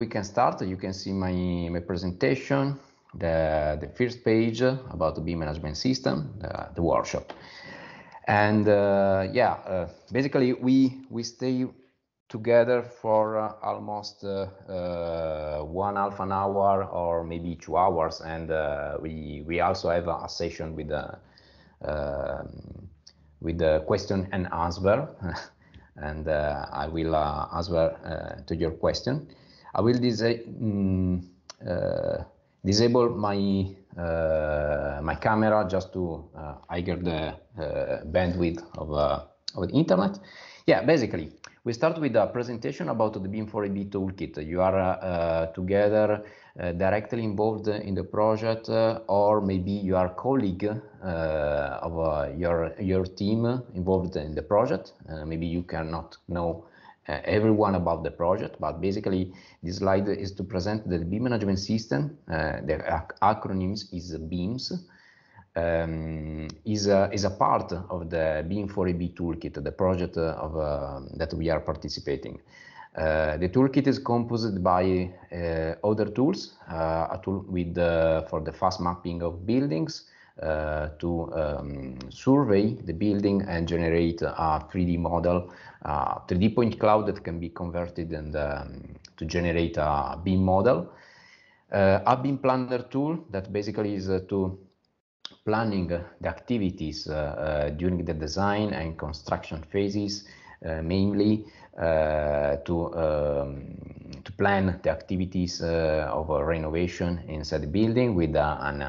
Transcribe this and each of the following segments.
we can start. You can see my, my presentation, the, the first page about the BIM management system, the, the workshop. And uh, yeah, uh, basically we, we stay together for uh, almost uh, uh, one half an hour or maybe two hours. And uh, we, we also have a, session with, uh, um, with the question and answer. and I will answer to your question. I will disa mm, uh, disable my uh, my camera just to uh, higher the uh, bandwidth of, of the internet. Yeah, basically, we start with a presentation about the beam 4 ab toolkit. You are uh, together uh, directly involved in the project uh, or maybe you are colleague of your, your team involved in the project. maybe you cannot know uh, everyone about the project, but basically this slide is to present the beam management system. Uh, the ac acronyms is BEAMS. Um, is a, is a part of the beam 4EB toolkit, the project uh, of um, that we are participating. Uh, the toolkit is composed by uh, other tools, uh, a tool with for the fast mapping of buildings, uh, to um, survey the building and generate a 3D model, 3D uh, point cloud that can be converted and um, to generate a BIM model. Uh, a BIM planner tool that basically is to planning the activities during the design and construction phases uh, mainly uh, to um, to plan the activities uh, of renovation inside the building with an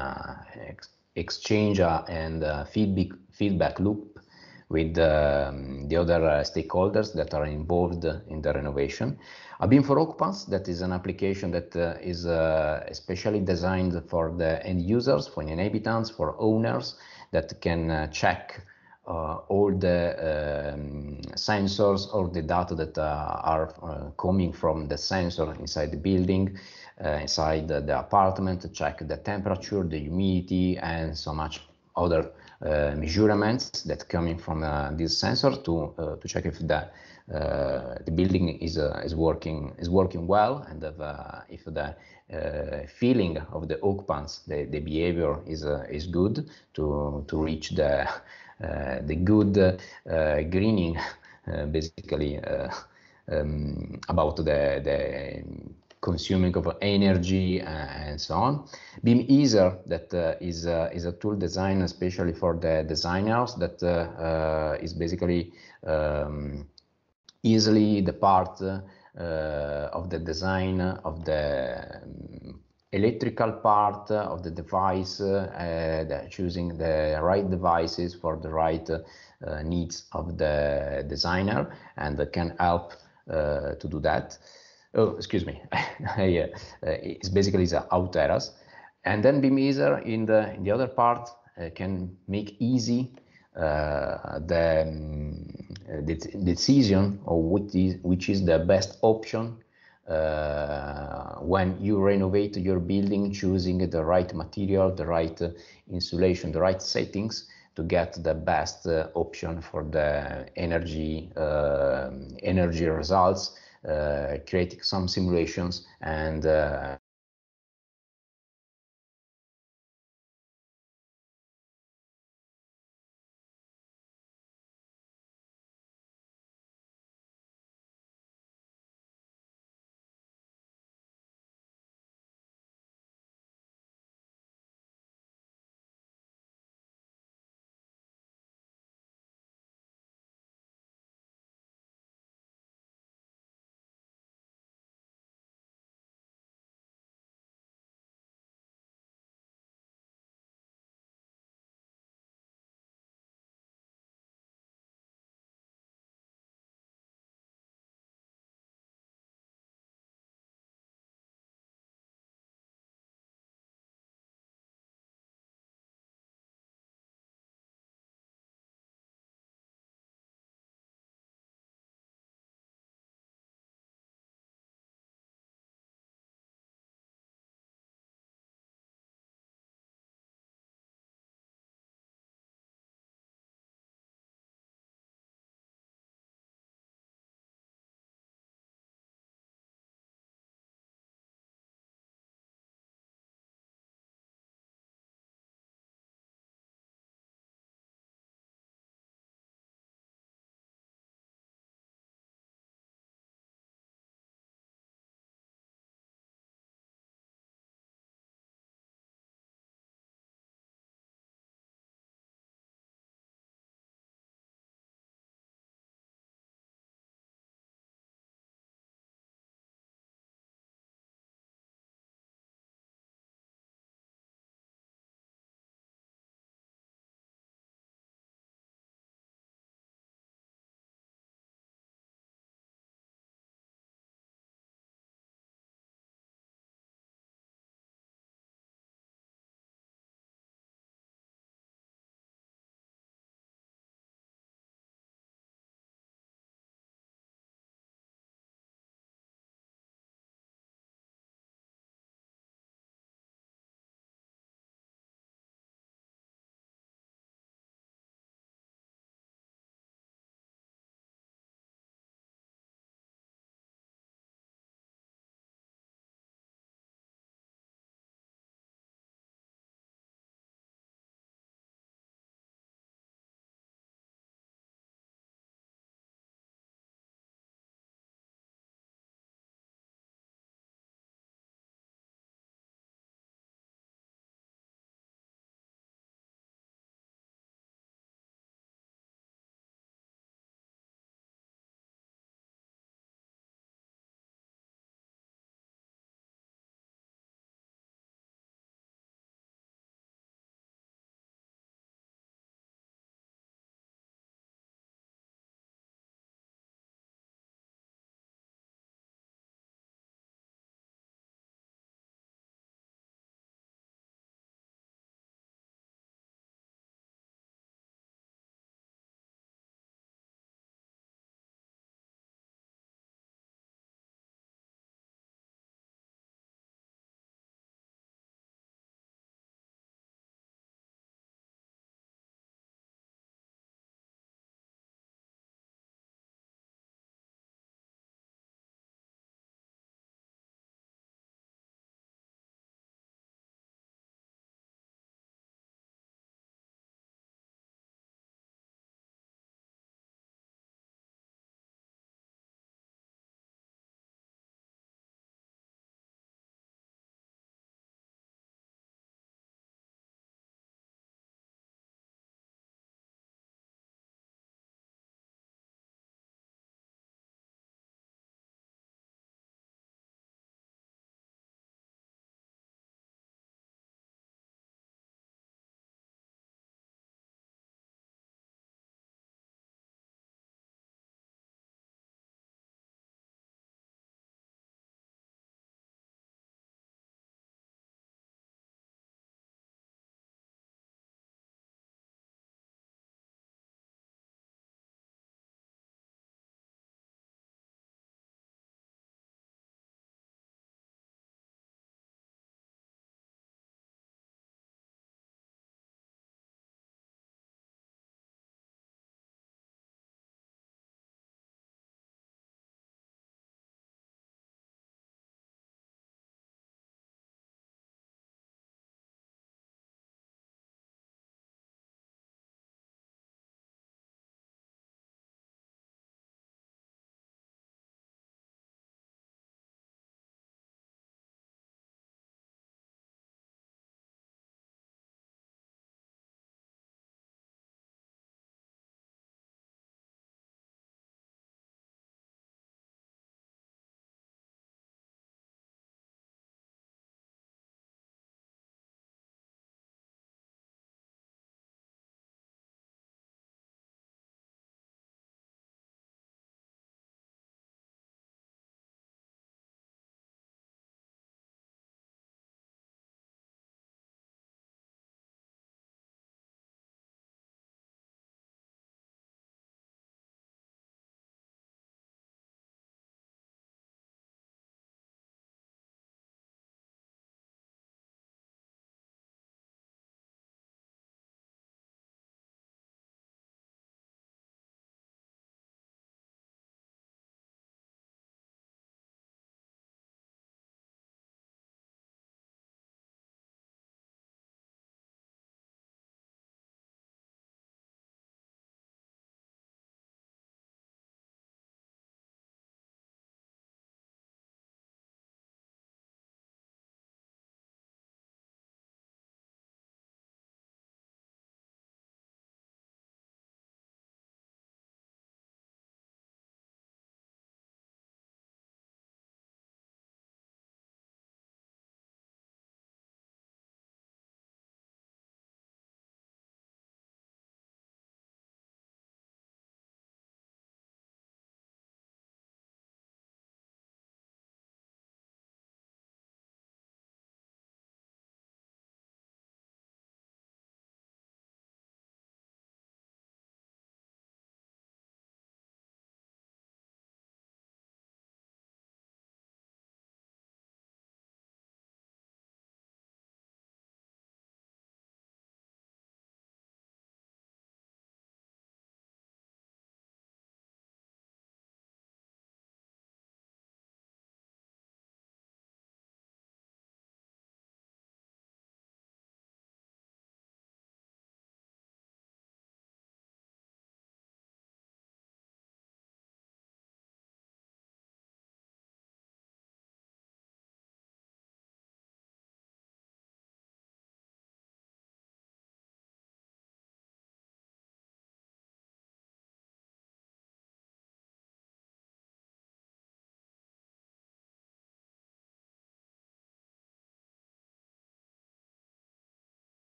exchange and uh, feedback, feedback loop with um, the other uh, stakeholders that are involved in the renovation. Abim for Occupants, that is an application that uh, is especially designed for the end users, for inhabitants, for owners that can check uh, all the um, sensors or the data that uh, are uh, coming from the sensor inside the building uh, inside the, the, apartment, check the temperature, the humidity, and so much other uh, measurements that coming from uh, this sensor to to check if the the building is is working is working well and if, if the uh, feeling of the occupants, the, the behavior is uh, is good to to reach the uh, the good greening, basically um, about the the consuming of energy uh, and so on. Beam Easer that uh, is uh, is a tool designed especially for the designers that is basically um, easily the part of the design of the um, electrical part of the device, uh, choosing the right devices for the right uh, needs of the designer and can help uh, to do that oh, excuse me, yeah, uh, it's basically the out terrace. And then beam either in the, in the other part uh, can make easy uh, the, um, the decision of is which is the best option uh, when you renovate your building, choosing the right material, the right uh, insulation, the right settings to get the best uh, option for the energy energy results uh, creating some simulations and uh,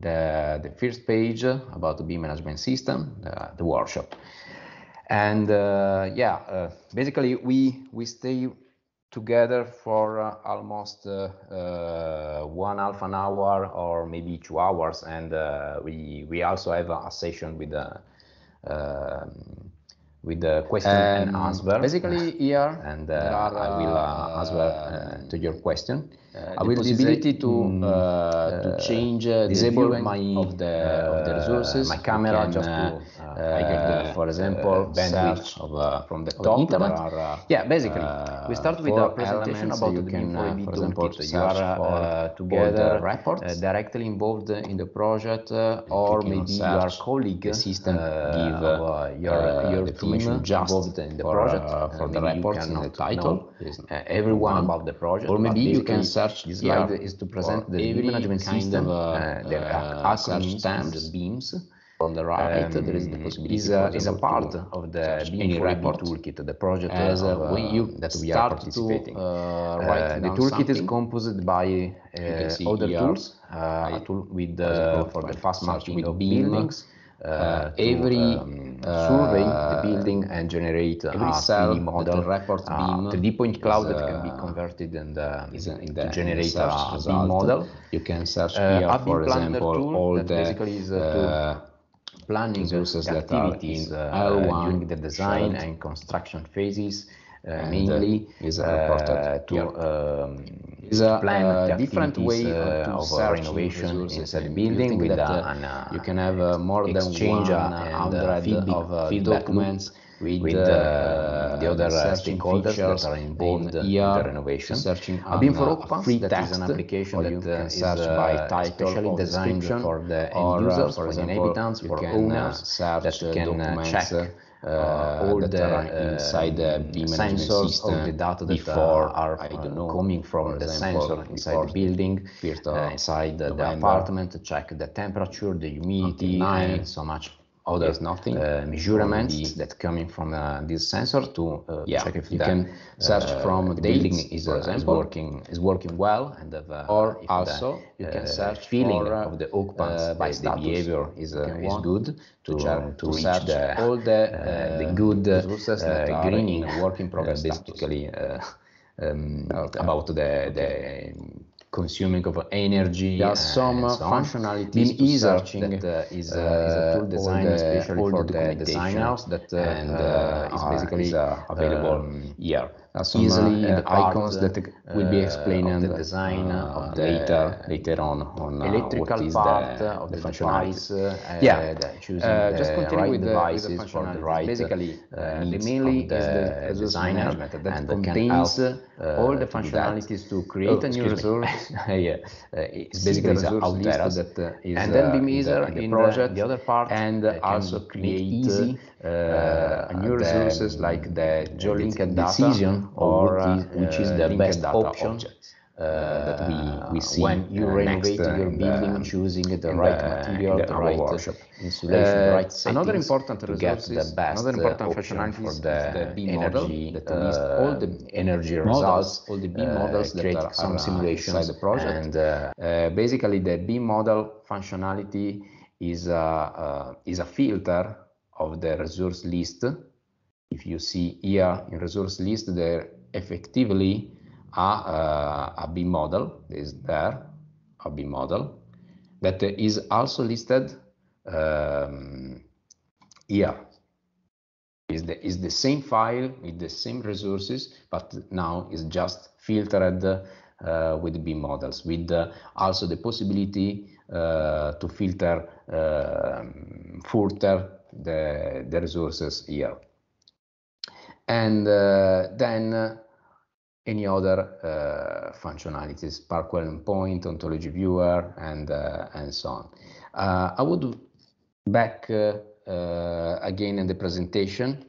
the, the first page about the BIM management system, the, the workshop. And uh, yeah, uh, basically we we stay together for uh, almost uh, uh, one half an hour or maybe two hours, and uh, we we also have a, session with the um, with the question um, and answer. Basically, here and uh, are, I will uh, uh answer uh, to your question. Uh, I will possibility to mm, to change disable my of the, of the resources. My camera can, just to uh, for example, uh, search of, uh, from the top. Internet. Are, yeah, basically, we start with a presentation about the can, b 4 for example, You are together reports. directly involved in the project, or maybe your colleague, system, give your, your team just involved in the project for the reports in the title. everyone about the project. Or maybe you can search. This slide is to present the management system, the acronym terms, beams on the right, um, there is the um, possibility is a, is a part of the being report toolkit, the project as of, uh, when you that we are participating. To, uh, uh, the toolkit is composed by uh, other tools, uh, a tool with uh, for the fast matching of buildings. Uh, to, every um, survey the building and generate every cell model report 3D point cloud that can be converted and is in the, to generate a, a model. You can search here, for example, all the basically is, planning resources that activities uh, during the design shared. and construction phases. Uh, and uh, mainly is to, um, is a, plan different way of innovation inside the building with that, an, you can have more than one hundred of feedback documents with, with uh, uh the other uh, stakeholders that are involved in the renovation. Searching a BIM for Occupants, uh, free that text is an application that you can search by title or designed for the end users, for the inhabitants, for owners that can check uh, all the, are inside the BIM sensors system, the data that before are I don't know coming from the sensor inside the building, uh, inside the, the, apartment, check the temperature, the humidity, and so much or oh, there's nothing measurements um, the, that coming from uh, this sensor to uh, yeah, check if you can search uh, from the building is, is working is working well and or also the, you can search feeling for, of the occupants by the behavior is is good to, to, to search the, all the the good resources that are greening work in progress basically um, okay. about the the consuming of energy. There are some so functionalities to searching that uh, is, uh, is, a tool designed especially for the, designers that uh, and uh, is uh, basically uh, um, available here some, easily the part, icons that uh, will be explained the uh, design uh, of data later on on electrical part the, of the, the device. yeah, choosing just continue right with devices the, with the for the right basically the mainly is the designer that contains all the functionalities to oh, create a new resource. yeah, it's basically the resource list that is and then be measure in the project. The other part and also create easy uh, new resources the, like the geolinked data or is, uh, which is uh, the best option Uh, that we, we see when you uh, renovate next, your uh, building, choosing the right the, material, the, the right workshop. insulation, the right another important to get the best another important functionality for the, B energy, model that lists all the energy results, all the B models that are some simulations inside the project. And basically, the B model functionality is a is a filter of the resource list. If you see here in resource list, there effectively are uh, a B model is there, a B model that is also listed um, here. Is the is the same file with the same resources, but now is just filtered uh, with B models, with uh, also the possibility uh, to filter um, further the, the resources here. And uh, then uh, any other uh, functionalities, Parkwell endpoint, ontology viewer, and, and so on. I would back again in the presentation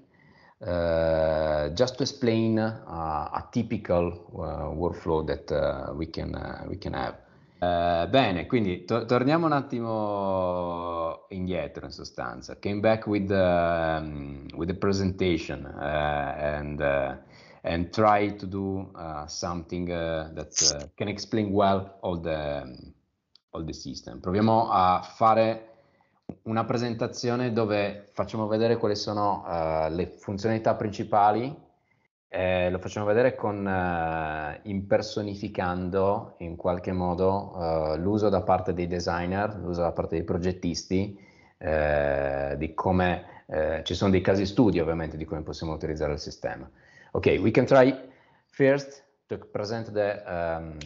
uh, just to explain uh, a typical uh, workflow that we can we can have. Eh, bene, quindi to- torniamo un attimo indietro in sostanza. Came back with the, um, with the presentation uh, and, uh, and try to do uh, something that can explain well all the, um, all the system. Proviamo a fare una presentazione dove facciamo vedere quali sono le funzionalità principali eh, lo facciamo vedere con eh, impersonificando in qualche modo eh, l'uso da parte dei designer, l'uso da parte dei progettisti, eh, di come eh, ci sono dei casi studi ovviamente di come possiamo utilizzare il sistema. Ok, we can try first to present the um,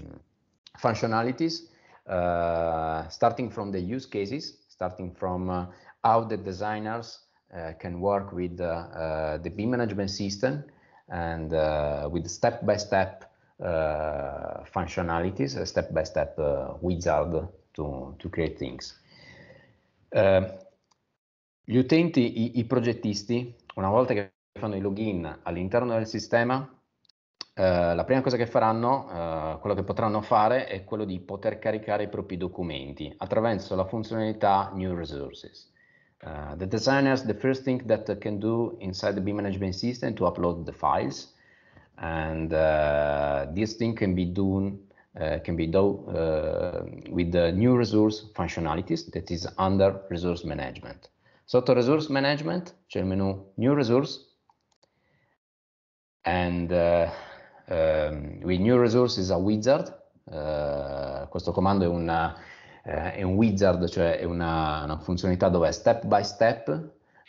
functionalities, uh, starting from the use cases, starting from uh, how the designers uh, can work with the BIM management system and uh, with step-by-step -step, uh, functionalities, a step-by-step uh, wizard to, to, create things. Um, gli utenti, i, i progettisti, una volta che fanno i login all'interno del sistema, Uh, la prima cosa che faranno, uh, quello che potranno fare è quello di poter caricare i propri documenti attraverso la funzionalità New Resources. Uh, the designers, the first thing that they can do inside the B management system to upload the files. And uh, this thing can be done uh, can be done uh, with the new resource functionalities that is under resource management. So to resource management, c'è menu new resource. And uh, um, with new resource is a wizard. questo comando è una eh, è un wizard, cioè è una, una funzionalità dove step by step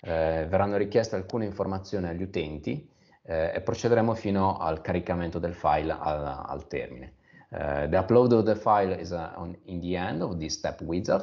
eh, verranno richieste alcune informazioni agli utenti eh, e procederemo fino al caricamento del file al, al termine. Uh, the upload of the file is uh, on, in the end of this step wizard.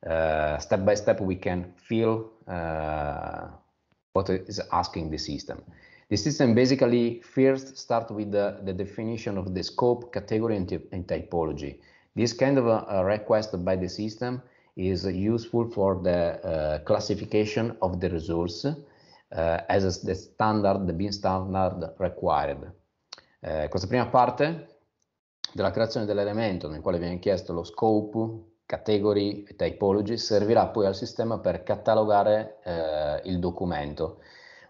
Uh, step by step, we can fill what is asking the system. The system basically first starts with the, the, definition of the scope, category, and, and typology. This kind of a, request by the system is useful for the uh, classification of the resource uh, as the standard, the bin standard required. Uh, questa prima parte della creazione dell'elemento nel quale viene chiesto lo scope, category e typology servirà poi al sistema per catalogare eh, il documento.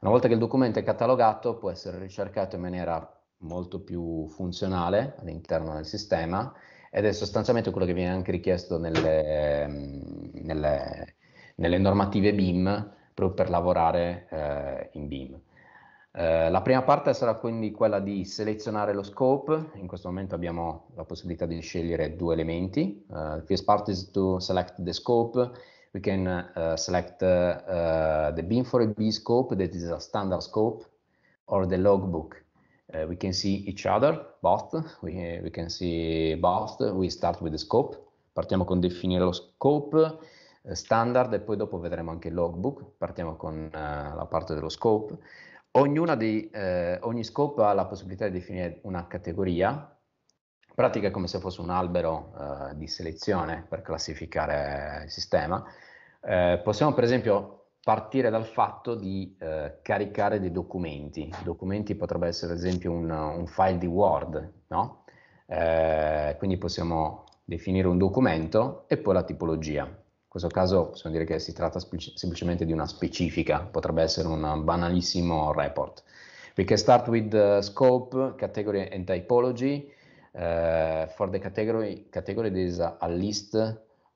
Una volta che il documento è catalogato può essere ricercato in maniera molto più funzionale all'interno del sistema ed è sostanzialmente quello che viene anche richiesto nelle, nelle, nelle normative BIM proprio per lavorare eh, in BIM. Eh, la prima parte sarà quindi quella di selezionare lo scope, in questo momento abbiamo la possibilità di scegliere due elementi. Uh, the first part is to select the scope, we can uh, select uh, the BIM 4 B scope that is a standard scope or the logbook Uh, we can see each other, both, we, eh, we, can see both, we start with the scope, partiamo con definire lo scope uh, standard e poi dopo vedremo anche il logbook, partiamo con uh, la parte dello scope. Di, ogni scope ha la possibilità di definire una categoria, in pratica è come se fosse un albero di selezione per classificare il sistema. possiamo per esempio partire dal fatto di eh, caricare dei documenti. Documenti potrebbe essere ad esempio un, un file di Word, no? eh, quindi possiamo definire un documento e poi la tipologia. In questo caso possiamo dire che si tratta semplicemente di una specifica, potrebbe essere un banalissimo report. We can start with eh, scope, category and typology. Uh, for the category, category there is a, a list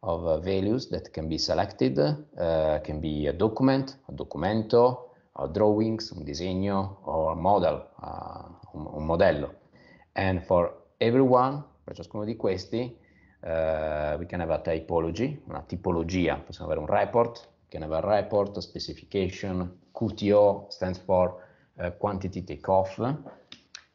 of uh, values that can be selected, uh, can be a document, a documento, a drawings, un disegno, or a model, uh, un, un, modello. And for everyone, per ciascuno di questi, uh, we can have a typology, una tipologia, possiamo avere un report, can have a report, a specification, QTO stands for uh, quantity takeoff.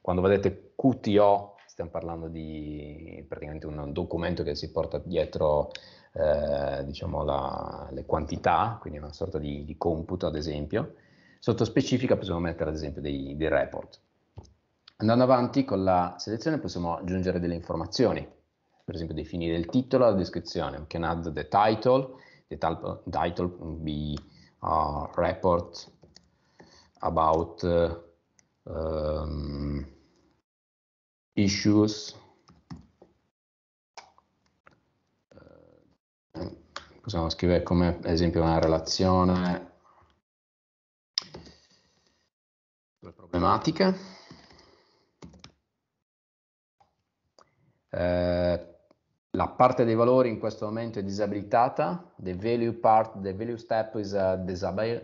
Quando vedete QTO stiamo parlando di praticamente un documento che si porta dietro eh, diciamo la, le quantità, quindi una sorta di, di, computo ad esempio. Sotto specifica possiamo mettere ad esempio dei, dei report. Andando avanti con la selezione possiamo aggiungere delle informazioni, per esempio definire il titolo e la descrizione. We can add the title, the title can be a report about um, issues possiamo scrivere come esempio una relazione sulla problematica. Eh, la parte dei valori in questo momento è disabilitata, the value part, the value step is uh, disabled,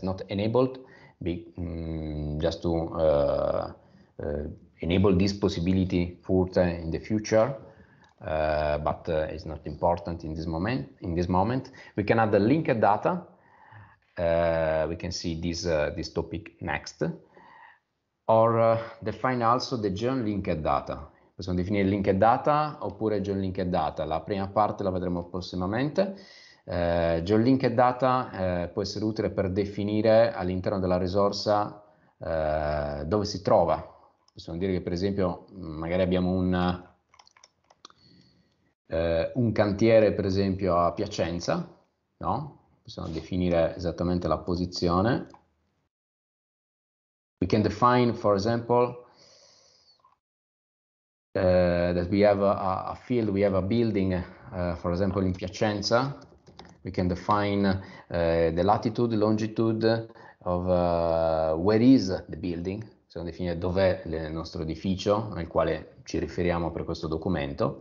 uh, not enabled, Be, um, just to uh, uh, enable this possibility further in the future uh, but uh, it's not important in this moment. In this moment, we can add the linked data. Uh, we can see this this topic next, or define also the join linked data. Possiamo definire linked data oppure join linked data. La prima parte la vedremo prossimamente. Uh, join linked data può essere utile per definire all'interno della risorsa dove si trova. Possiamo dire che per esempio magari abbiamo un eh, un cantiere per esempio a Piacenza, no? possiamo definire esattamente la posizione. We can define, for example, uh, that we have a, a, field, we have a building, uh, for example, in Piacenza. We can define uh, the latitude, longitude of where is the building. Possiamo definire dov'è il nostro edificio nel quale ci riferiamo per questo documento.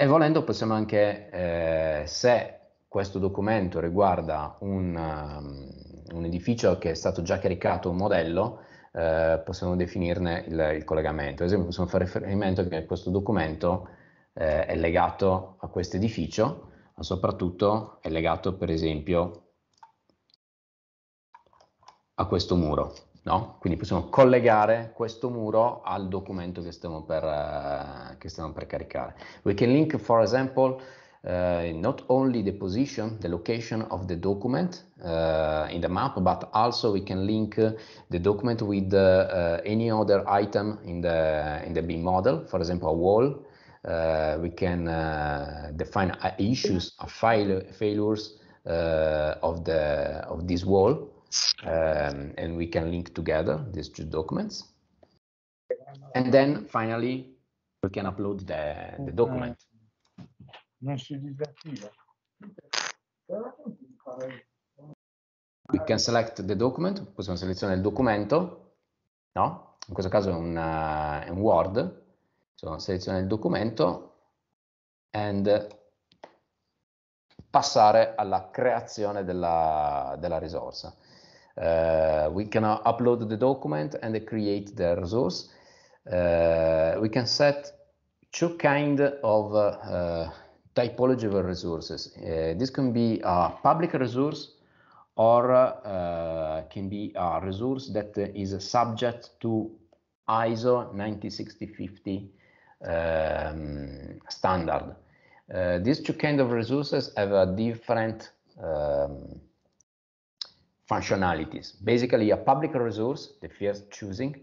E volendo possiamo anche, eh, se questo documento riguarda un, um, un, edificio che è stato già caricato un modello, eh, possiamo definirne il, il, collegamento. Ad esempio possiamo fare riferimento che questo documento eh, è legato a questo edificio, ma soprattutto è legato per esempio a questo muro. No? Quindi possiamo collegare questo muro al documento che stiamo per, uh, che stiamo per caricare. We can link, for example, uh, not only the position, the location of the document uh, in the map, but also we can link the document with any other item in the, in the BIM model, for example, a wall. we can define uh, issues, uh, fail failures of, the, of this wall um, and we can link together these two documents. And then finally, we can upload the, the document. We can select the document, possiamo selezionare il documento, no? In questo caso è un, uh, un Word, so, seleziona il documento and passare alla creazione della, della risorsa. Uh, we can upload the document and create the resource. Uh, we can set two kind of uh, typological resources. this can be a public resource or uh, can be a resource that is subject to ISO 96050 um, standard. Uh, these two kind of resources have a different um, functionalities. Basically, a public resource, the first choosing,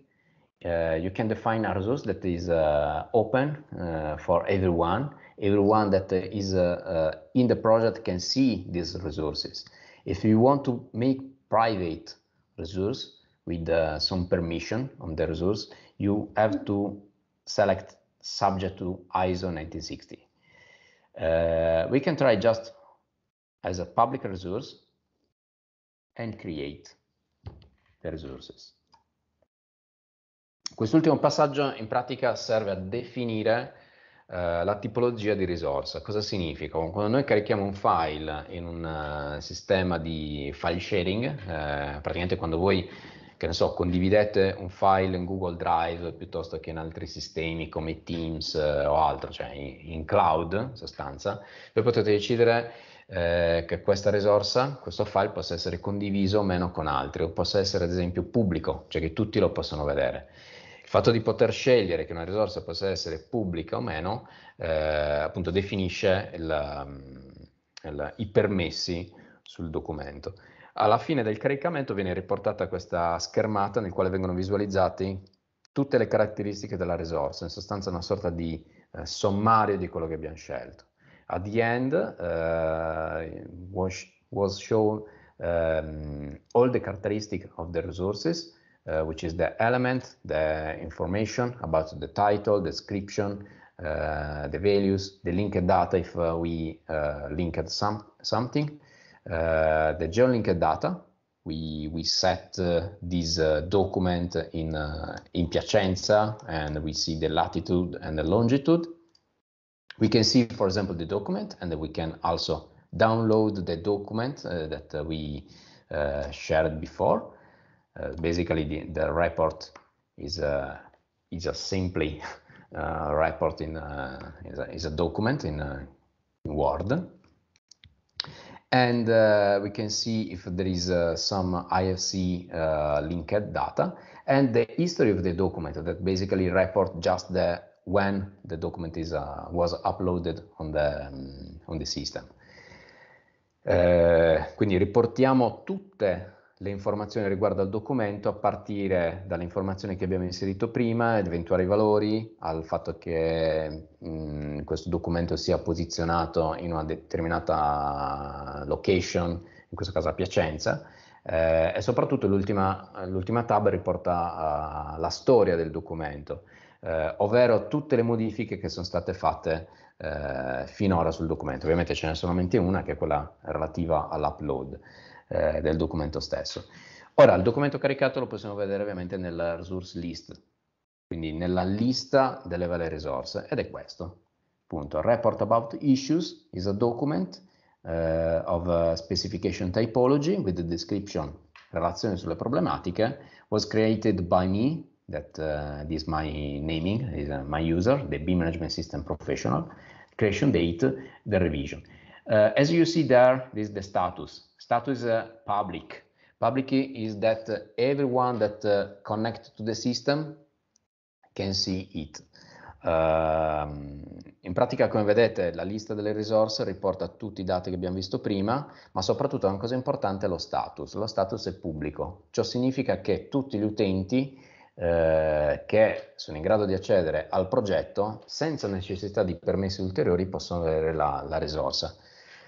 uh, you can define a resource that is uh, open uh, for everyone. Everyone that uh, is uh, uh, in the project can see these resources. If you want to make private resource with some permission on the resource, you have to select subject to ISO 1960. we can try just as a public resource and create the resources. Quest'ultimo passaggio in pratica serve a definire eh, la tipologia di risorsa. Cosa significa? Quando noi carichiamo un file in un uh, sistema di file sharing, eh, praticamente quando voi che ne so, condividete un file in Google Drive piuttosto che in altri sistemi come Teams eh, o altro, cioè in, in cloud in sostanza, voi potete decidere eh, che questa risorsa, questo file possa essere condiviso o meno con altri o possa essere ad esempio pubblico, cioè che tutti lo possano vedere. Il fatto di poter scegliere che una risorsa possa essere pubblica o meno eh, appunto definisce il, mm, il, i permessi sul documento. Alla fine del caricamento viene riportata questa schermata nel quale vengono visualizzati tutte le caratteristiche della risorsa, in sostanza una sorta di eh, sommario di quello che abbiamo scelto. At the end, uh, was, was shown um, all the characteristic of the resources, uh, which is the element, the information about the title, description, uh, the values, the linked data if uh, we uh, linked some, something, uh, the geo-linked data. We, we set this document in, in Piacenza and we see the latitude and the longitude we can see, for example, the document, and we can also download the document uh, that we uh, shared before. Uh, basically, the, the report is a, is a simply report in is a, is, a, document in, in Word and uh, we can see if there is uh, some IFC uh, linked data and the history of the document that basically report just the when the document is uh, was uploaded on the, um, on the system. Eh, quindi riportiamo tutte le informazioni riguardo al documento a partire dalle informazioni che abbiamo inserito prima, eventuali valori, al fatto che mh, mm, questo documento sia posizionato in una determinata location, in questo caso a Piacenza, eh, e soprattutto l'ultima, tab riporta uh, la storia del documento eh, ovvero tutte le modifiche che sono state fatte eh, finora sul documento. Ovviamente ce n'è solamente una che è quella relativa all'upload eh, del documento stesso. Ora, il documento caricato lo possiamo vedere ovviamente nella resource list, quindi nella lista delle varie risorse, ed è questo. Punto. Report about issues is a document uh, of a eh, specification typology with the description relazione sulle problematiche was created by me that uh, this is my naming, is uh, my user, the BIM management system professional, creation date, the revision. Uh, as you see there, this is the status. Status is uh, public. Public is that uh, everyone that uh, connects to the system can see it. Um, in pratica, come vedete, la lista delle risorse riporta tutti i dati che abbiamo visto prima, ma soprattutto una cosa importante è lo status. Lo status è pubblico. Ciò significa che tutti gli utenti eh, che sono in grado di accedere al progetto senza necessità di permessi ulteriori possono avere la, la risorsa.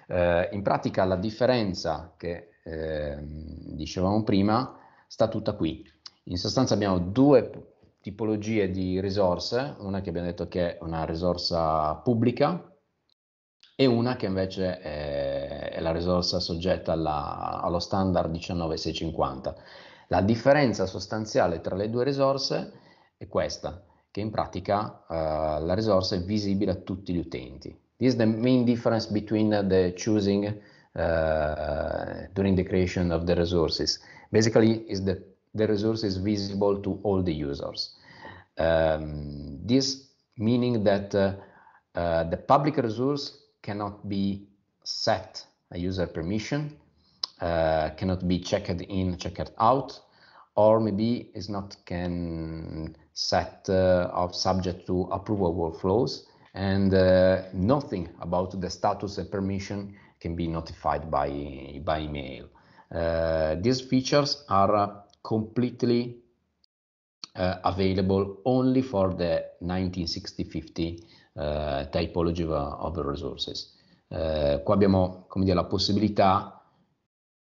Eh, in pratica la differenza che eh, dicevamo prima sta tutta qui. In sostanza abbiamo due tipologie di risorse, una che abbiamo detto che è una risorsa pubblica e una che invece è, è la risorsa soggetta alla, allo standard 19650. La differenza sostanziale tra le due risorse è questa, che in pratica uh, la risorsa è visibile a tutti gli utenti. This is the main difference between the choosing uh, during the creation of the resources. Basically, is that the resource is visible to all the users. Um, this meaning that uh, uh, the public resource cannot be set a user permission uh, cannot be checked in, checked out, or maybe is not can set uh, of subject to approval workflows and uh, nothing about the status and permission can be notified by, by email. Uh, these features are completely uh, available only for the 1960-50 uh, typology of, of resources. Uh, qua abbiamo come dire, la possibilità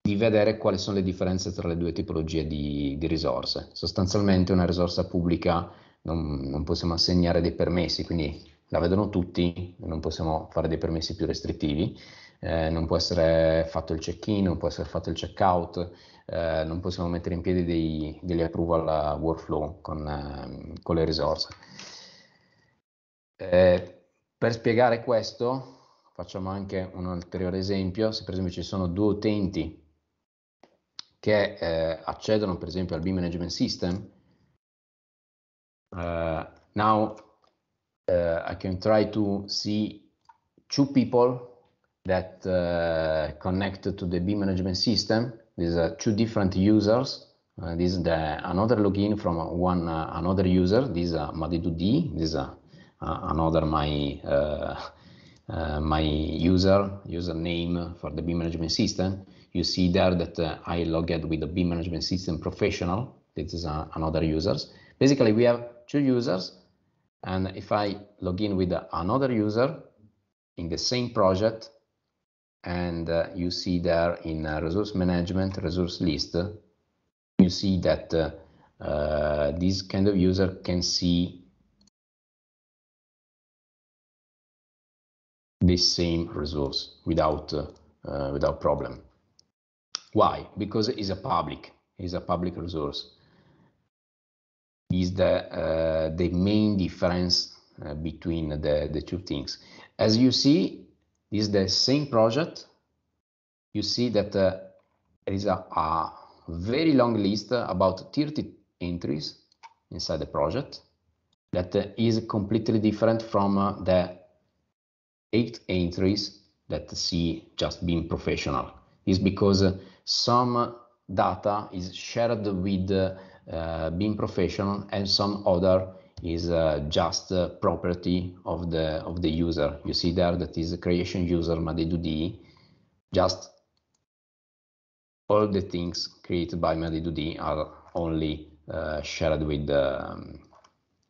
di vedere quali sono le differenze tra le due tipologie di, di risorse. Sostanzialmente una risorsa pubblica non, non, possiamo assegnare dei permessi, quindi la vedono tutti, non possiamo fare dei permessi più restrittivi, eh, non può essere fatto il check-in, non può essere fatto il check-out, eh, non possiamo mettere in piedi dei, degli approval workflow con, eh, con le risorse. Eh, per spiegare questo, facciamo anche un ulteriore esempio, se per esempio ci sono due utenti che eh, accedono per esempio al BIM Management System. Uh, now uh, I can try to see two people that uh, eh, connect to the BIM Management System. These are two different users. Uh, this is the, another login from one uh, another user. This is uh, D. This is another my uh, my user username for the BIM Management System. You see there that uh, I logged with the B management system professional. This is uh, another users. Basically, we have two users. And if I log in with uh, another user in the same project, and uh, you see there in uh, resource management resource list, you see that uh, this kind of user can see this same resource without uh, uh, without problem. Why? Because it's a public, it's a public resource. Is the uh, the main difference uh, between the the two things? As you see, is the same project. You see that uh, there is a, a very long list about 30 entries inside the project that uh, is completely different from uh, the eight entries that see just being professional is because uh, Some data is shared with uh, BIM professional and some other is uh, just uh, property of the of the user. You see there that is creation user, ma MariaDB, just all the things created by MariaDB are only uh, shared with um,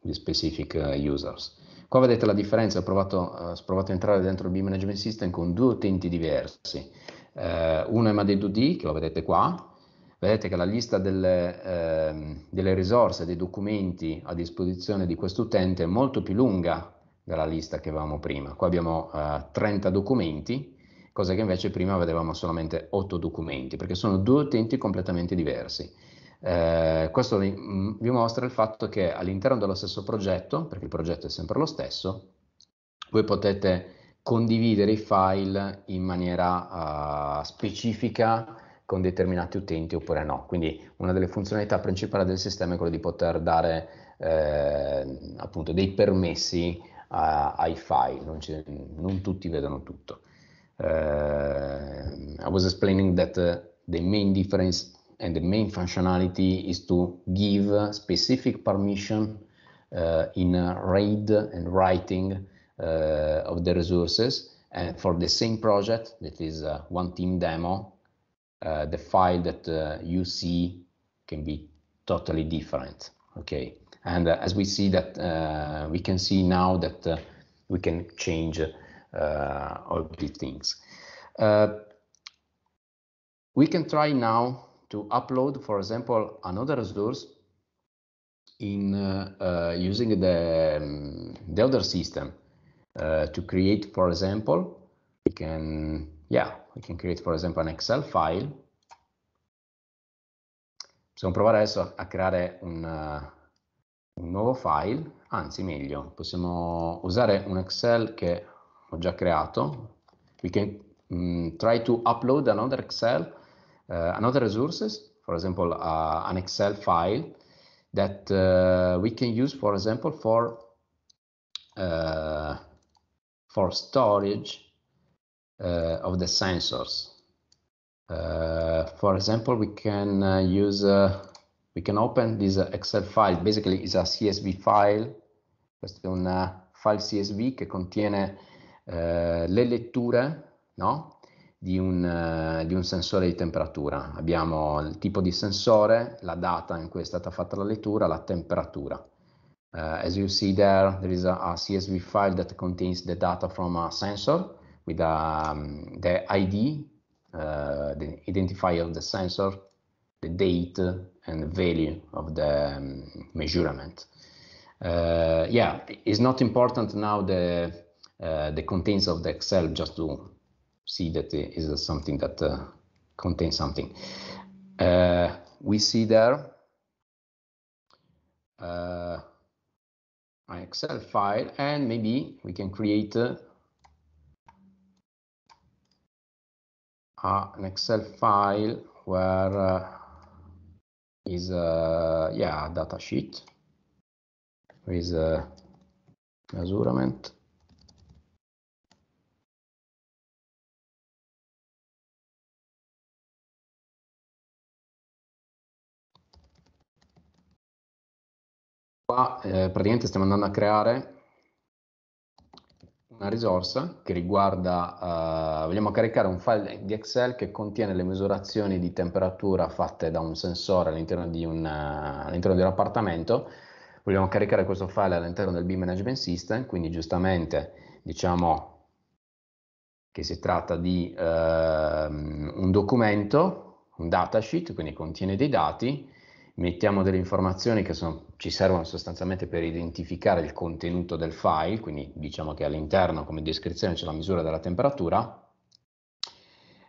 the specific uh, users. Qua vedete la differenza, ho provato, uh, ho provato a entrare dentro il BIM Management System con due utenti diversi. Eh, uno è made 2 D, che lo vedete qua, vedete che la lista delle, eh, delle risorse, dei documenti a disposizione di questo utente è molto più lunga della lista che avevamo prima. Qua abbiamo eh, 30 documenti, cosa che invece prima vedevamo solamente 8 documenti, perché sono due utenti completamente diversi. Eh, questo mm, vi mostra il fatto che all'interno dello stesso progetto, perché il progetto è sempre lo stesso, voi potete condividere i file in maniera uh, specifica con determinati utenti oppure no. Quindi una delle funzionalità principali del sistema è quella di poter dare eh, appunto dei permessi a, ai file, non, non, tutti vedono tutto. Uh, I was explaining that uh, the main difference and the main functionality is to give specific permission uh, in read and writing Uh, of the resources. And for the same project, that is uh, one team demo, uh, the file that you see can be totally different. Okay, and as we see that we can see now that we can change all these things. we can try now to upload, for example, another resource in uh, uh, using the, um, the other system. Uh, to create, for example, we can, yeah, we can create, for example, an Excel file. Possiamo provare adesso a creare un, uh, un nuovo file, anzi meglio, possiamo usare un Excel che ho già creato. We can um, try to upload another Excel, uh, another resources, for example, uh, an Excel file that uh, we can use, for example, for uh, for storage uh, of the sensors. Uh, for example, we can uh, use, uh, we can open this Excel file, basically it's a CSV file, questo è un file CSV che contiene uh, le letture no? di, un, uh, di un sensore di temperatura. Abbiamo il tipo di sensore, la data in cui è stata fatta la lettura, la temperatura. Uh, as you see there, there is a, a, CSV file that contains the data from a sensor with um, the ID, uh, the identifier of the sensor, the date, and the value of the um, measurement. Uh, yeah, it's not important now the uh, the contents of the Excel just to see that it is something that uh, contains something. Uh, we see there an Excel file and maybe we can create uh, uh, an Excel file where uh, is uh, yeah data sheet with a uh, measurement Qua eh, praticamente stiamo andando a creare una risorsa che riguarda, eh, vogliamo caricare un file di Excel che contiene le misurazioni di temperatura fatte da un sensore all'interno di, un, eh, all'interno di un appartamento. Vogliamo caricare questo file all'interno del B-Management System, quindi giustamente diciamo che si tratta di eh, un documento, un datasheet, quindi contiene dei dati mettiamo delle informazioni che sono, ci servono sostanzialmente per identificare il contenuto del file, quindi diciamo che all'interno come descrizione c'è la misura della temperatura.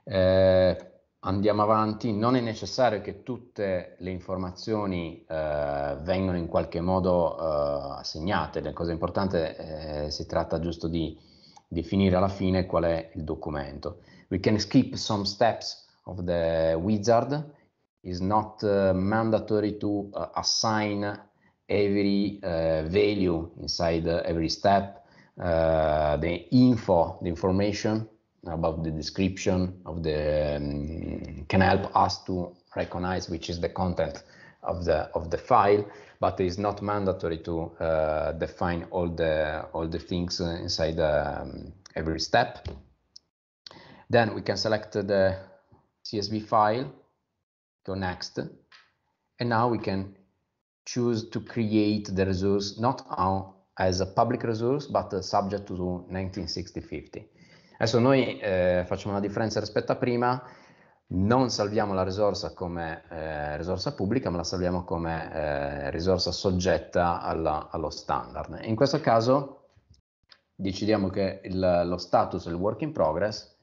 Eh, andiamo avanti, non è necessario che tutte le informazioni eh, vengano in qualche modo eh, assegnate, la cosa importante eh, si tratta giusto di definire alla fine qual è il documento. We can skip some steps of the wizard Is not uh, mandatory to uh, assign every uh, value inside every step. the info, the information about the description of the um, can help us to recognize which is the content of the of the file but it's not mandatory to uh, define all the all the things inside um, every step then we can select the csv file go next. And now we can choose to create the resource not on, as a public resource, but subject to 1960-50. Adesso noi eh, facciamo una differenza rispetto a prima, non salviamo la risorsa come eh, risorsa pubblica, ma la salviamo come eh, risorsa soggetta alla, allo standard. In questo caso decidiamo che il, lo status è il work in progress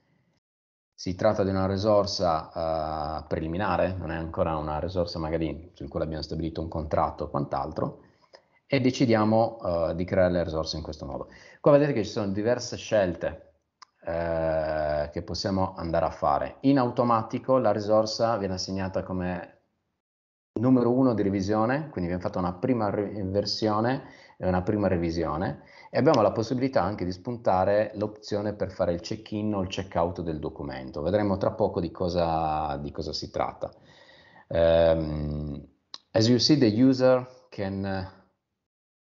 si tratta di una risorsa uh, preliminare, non è ancora una risorsa magari su cui abbiamo stabilito un contratto o quant'altro, e decidiamo uh, di creare le risorse in questo modo. Qua vedete che ci sono diverse scelte uh, che possiamo andare a fare. In automatico la risorsa viene assegnata come numero uno di revisione, quindi abbiamo fatto una prima re- versione e una prima revisione e abbiamo la possibilità anche di spuntare l'opzione per fare il check-in o il check-out del documento. Vedremo tra poco di cosa, di cosa si tratta. Um, as you see, the user can,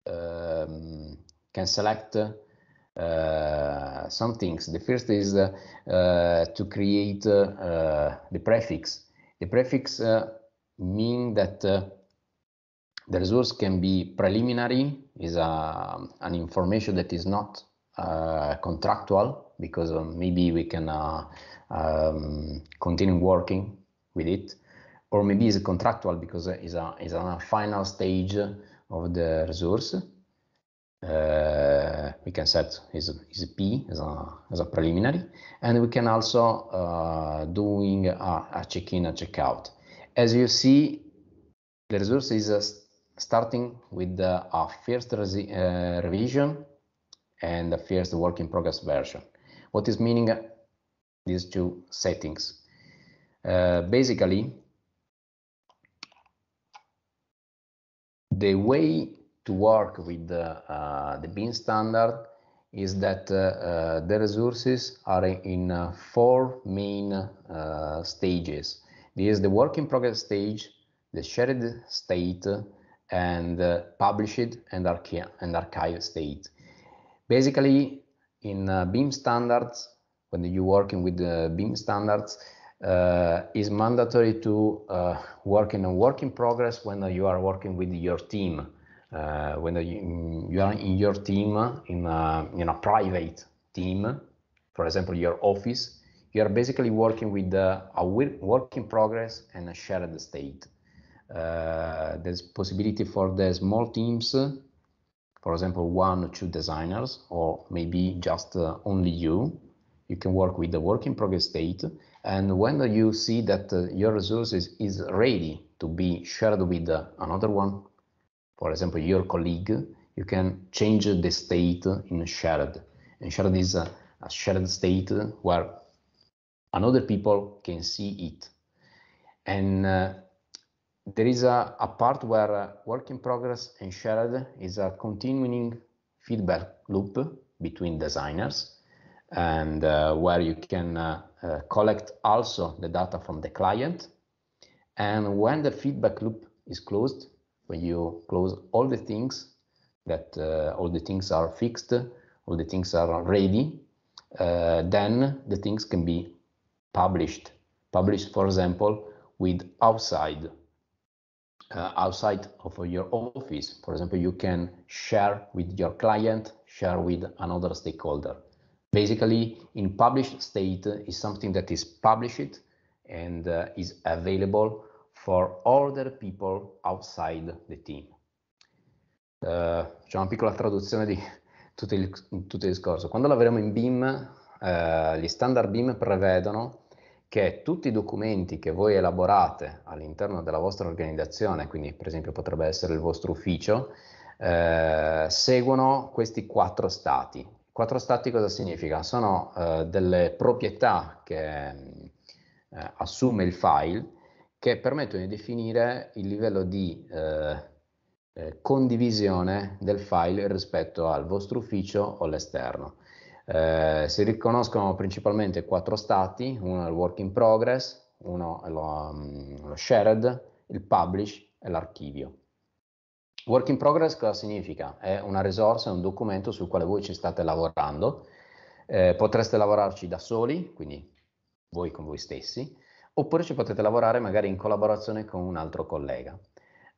um, can select uh, some things. The first is uh, to create eh, the prefix. The prefix mean that uh, the resource can be preliminary, is uh, an information that is not uh, contractual, because um, maybe we can um, continue working with it, or maybe it's contractual because it's, a, it's a final stage of the resource. Uh, we can set is is p as a as a preliminary, and we can also uh, doing a, a check in a check out. As you see, the resource is uh, starting with the uh, first uh, revision and the first work in progress version. What is meaning uh, these two settings? Uh, basically, the way to work with the, the BIN standard is that uh, uh, the resources are in uh, four main stages. This is the work in progress stage, the shared state, and uh, published and, archi and archived state. Basically, in uh, BIM standards, when you're working with the uh, BIM standards, uh, is mandatory to uh, work in a work in progress when you are working with your team. Uh, when you, you, are in your team, in a, uh, in a private team, for example, your office, you are basically working with uh, a work in progress and a shared state. Uh, there's possibility for the small teams, for example, one or two designers, or maybe just uh, only you. You can work with the work in progress state. And when you see that uh, your resources is ready to be shared with uh, another one, for example, your colleague, you can change the state in shared. And shared is a, a shared state where and other people can see it. And uh, there is a, a part where uh, work in progress and shared is a continuing feedback loop between designers and uh, where you can uh, uh, collect also the data from the client. And when the feedback loop is closed, when you close all the things that uh, all the things are fixed, all the things are ready, then the things can be published. Published, for example, with outside, uh, outside of your office. For example, you can share with your client, share with another stakeholder. Basically, in published state is something that is published and uh, is available for other people outside the team. Uh, c'è una piccola traduzione di tutto il, tutto il discorso. Quando lavoriamo in BIM, uh, gli standard BIM prevedono che tutti i documenti che voi elaborate all'interno della vostra organizzazione, quindi per esempio potrebbe essere il vostro ufficio, eh, seguono questi quattro stati. Quattro stati cosa significa? Sono eh, delle proprietà che eh, assume il file che permettono di definire il livello di eh, eh, condivisione del file rispetto al vostro ufficio o all'esterno. Eh, si riconoscono principalmente quattro stati, uno è il work in progress, uno è lo, um, lo shared, il publish e l'archivio. Work in progress cosa significa? È una risorsa, è un documento sul quale voi ci state lavorando, eh, potreste lavorarci da soli, quindi voi con voi stessi, oppure ci potete lavorare magari in collaborazione con un altro collega.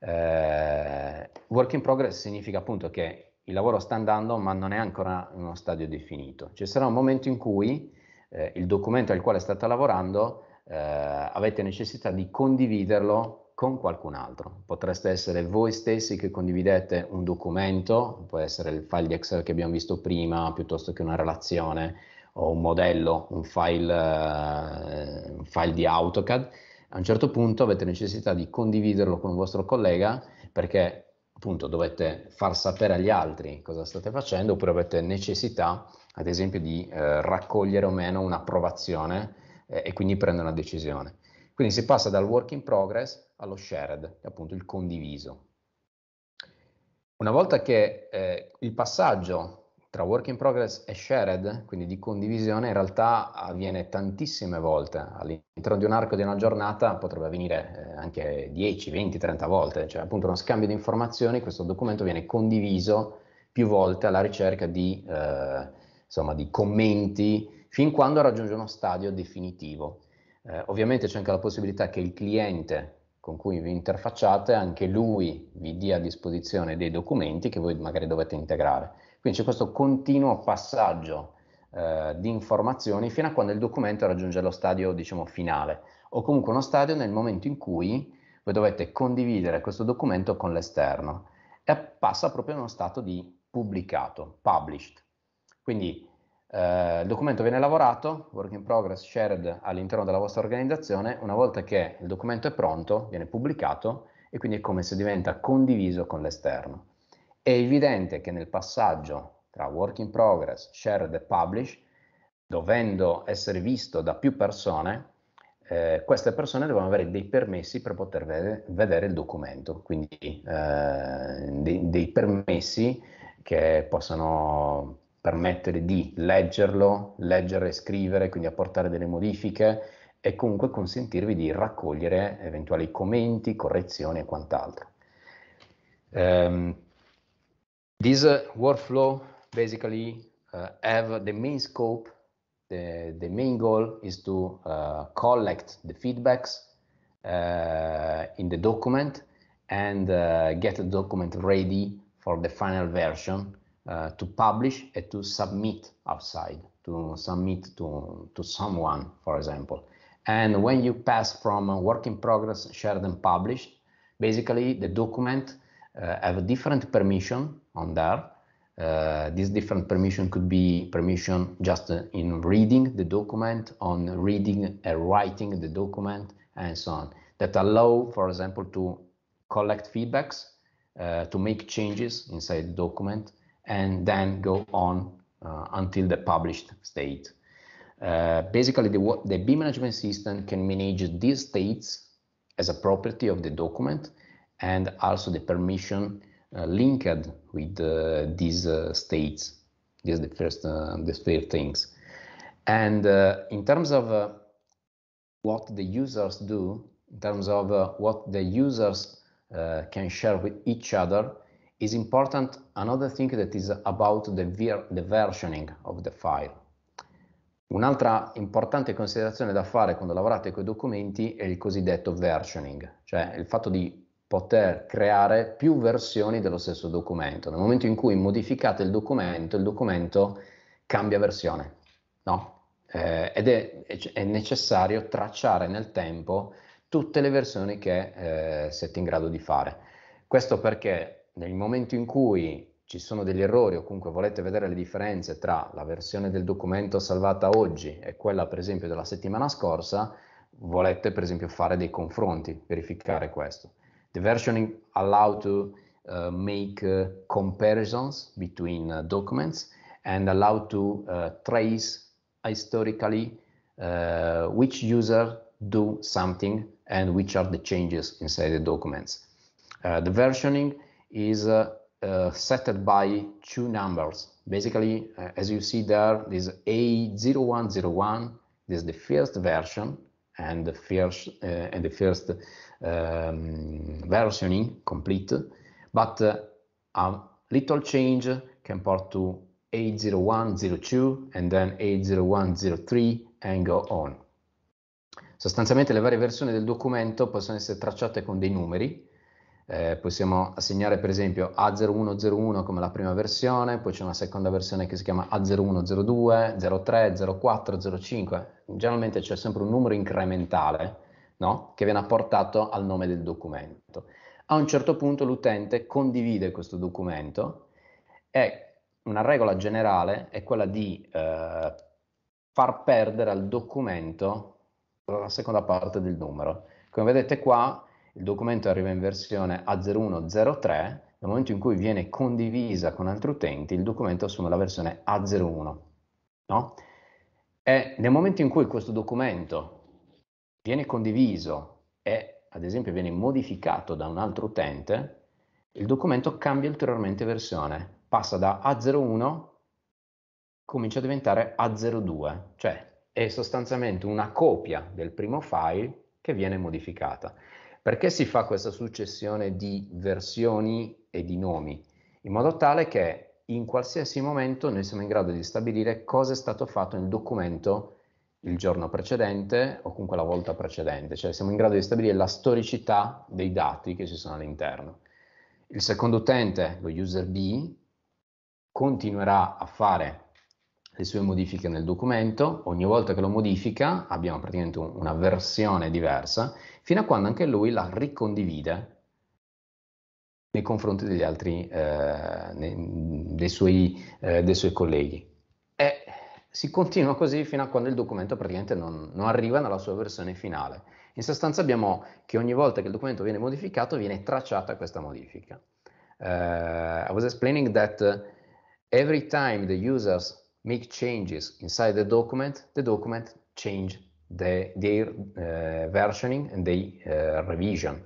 Eh, work in progress significa appunto che il lavoro sta andando ma non è ancora in uno stadio definito. Ci sarà un momento in cui eh, il documento al quale state lavorando eh, avete necessità di condividerlo con qualcun altro. Potreste essere voi stessi che condividete un documento, può essere il file di Excel che abbiamo visto prima, piuttosto che una relazione o un modello, un file, eh, un file di AutoCAD. A un certo punto avete necessità di condividerlo con un vostro collega perché appunto dovete far sapere agli altri cosa state facendo oppure avete necessità ad esempio di eh, raccogliere o meno un'approvazione eh, e quindi prendere una decisione. Quindi si passa dal work in progress allo shared, appunto il condiviso. Una volta che eh, il passaggio tra work in progress e shared, quindi di condivisione, in realtà avviene tantissime volte. All'interno di un arco di una giornata potrebbe avvenire eh, anche 10, 20, 30 volte, cioè appunto uno scambio di informazioni, questo documento viene condiviso più volte alla ricerca di, eh, insomma, di commenti, fin quando raggiunge uno stadio definitivo. Eh, ovviamente c'è anche la possibilità che il cliente con cui vi interfacciate, anche lui vi dia a disposizione dei documenti che voi magari dovete integrare. Quindi c'è questo continuo passaggio eh, di informazioni fino a quando il documento raggiunge lo stadio, diciamo, finale, o comunque uno stadio nel momento in cui voi dovete condividere questo documento con l'esterno e passa proprio in uno stato di pubblicato, published. Quindi eh, il documento viene lavorato, work in progress shared all'interno della vostra organizzazione, una volta che il documento è pronto viene pubblicato e quindi è come se diventa condiviso con l'esterno. È evidente che nel passaggio tra work in progress, shared e publish, dovendo essere visto da più persone, eh, queste persone devono avere dei permessi per poter vedere, vedere il documento, quindi eh, dei, dei permessi che possano permettere di leggerlo, leggere e scrivere, quindi apportare delle modifiche e comunque consentirvi di raccogliere eventuali commenti, correzioni e quant'altro. Eh, This uh, workflow basically uh, have the main scope, the, the main goal is to uh, collect the feedbacks uh, in the document and uh, get the document ready for the final version uh, to publish and to submit outside, to submit to, to someone, for example. And when you pass from work in progress, shared and published, basically the document have a different permission on there. Uh, this different permission could be permission just uh, in reading the document, on reading and writing the document, and so on. That allow, for example, to collect feedbacks, uh, to make changes inside the document, and then go on uh, until the published state. Uh, basically, the, the B management system can manage these states as a property of the document and also the permission uh, linked with uh, these uh, states. This is the first, the of things. And in terms of what the users do, in terms of what the users can share with each other, is important another thing that is about the, ver the versioning of the file. Un'altra importante considerazione da fare quando lavorate con i documenti è il cosiddetto versioning, cioè il fatto di poter creare più versioni dello stesso documento. Nel momento in cui modificate il documento, il documento cambia versione, no? eh, ed è, è, necessario tracciare nel tempo tutte le versioni che eh, siete in grado di fare. Questo perché nel momento in cui ci sono degli errori o comunque volete vedere le differenze tra la versione del documento salvata oggi e quella per esempio della settimana scorsa, volete per esempio fare dei confronti, verificare questo. The versioning allow to uh, make uh, comparisons between uh, documents and allow to uh, trace historically uh, which user do something and which are the changes inside the documents. Uh, the versioning is set by two numbers. Basically, as you see there, this is A0101, this is the first version and the first, and the first Ehm, um, versioning complete, but a little change can port to 80102 and then 80103 and go on. Sostanzialmente le varie versioni del documento possono essere tracciate con dei numeri, eh, possiamo assegnare per esempio A0101 come la prima versione, poi c'è una seconda versione che si chiama A0102, 03, 04, 05, generalmente c'è sempre un numero incrementale no? che viene apportato al nome del documento. A un certo punto l'utente condivide questo documento e una regola generale è quella di eh, far perdere al documento la seconda parte del numero. Come vedete qua, il documento arriva in versione A0103, nel momento in cui viene condivisa con altri utenti, il documento assume la versione A01. No? E nel momento in cui questo documento viene condiviso e ad esempio viene modificato da un altro utente, il documento cambia ulteriormente versione, passa da A01 comincia a diventare A02, cioè è sostanzialmente una copia del primo file che viene modificata. Perché si fa questa successione di versioni e di nomi? In modo tale che in qualsiasi momento noi siamo in grado di stabilire cosa è stato fatto nel documento il giorno precedente o comunque la volta precedente, cioè siamo in grado di stabilire la storicità dei dati che ci sono all'interno. Il secondo utente, lo user B, continuerà a fare le sue modifiche nel documento, ogni volta che lo modifica abbiamo praticamente una versione diversa, fino a quando anche lui la ricondivide nei confronti degli altri, eh, dei, suoi, eh, dei suoi colleghi si continua così fino a quando il documento praticamente non, non, arriva nella sua versione finale. In sostanza abbiamo che ogni volta che il documento viene modificato viene tracciata questa modifica. Uh, I was explaining that every time the users make changes inside the document, the document change the, their uh, versioning and their uh, revision.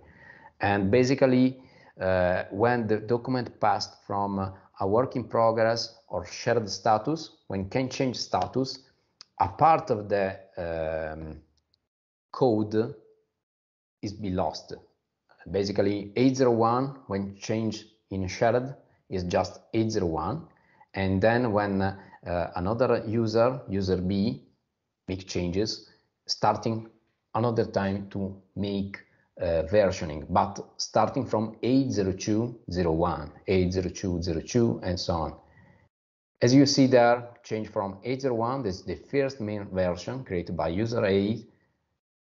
And basically, when the document passed from a work in progress or shared status, when can change status, a part of the um, code is be lost. Basically, 801 when change in shared is just 801, and then when uh, another user, user B, make changes, starting another time to make uh, versioning, but starting from 80201, 80202, and so on. As you see there, change from 801, this is the first main version created by user A,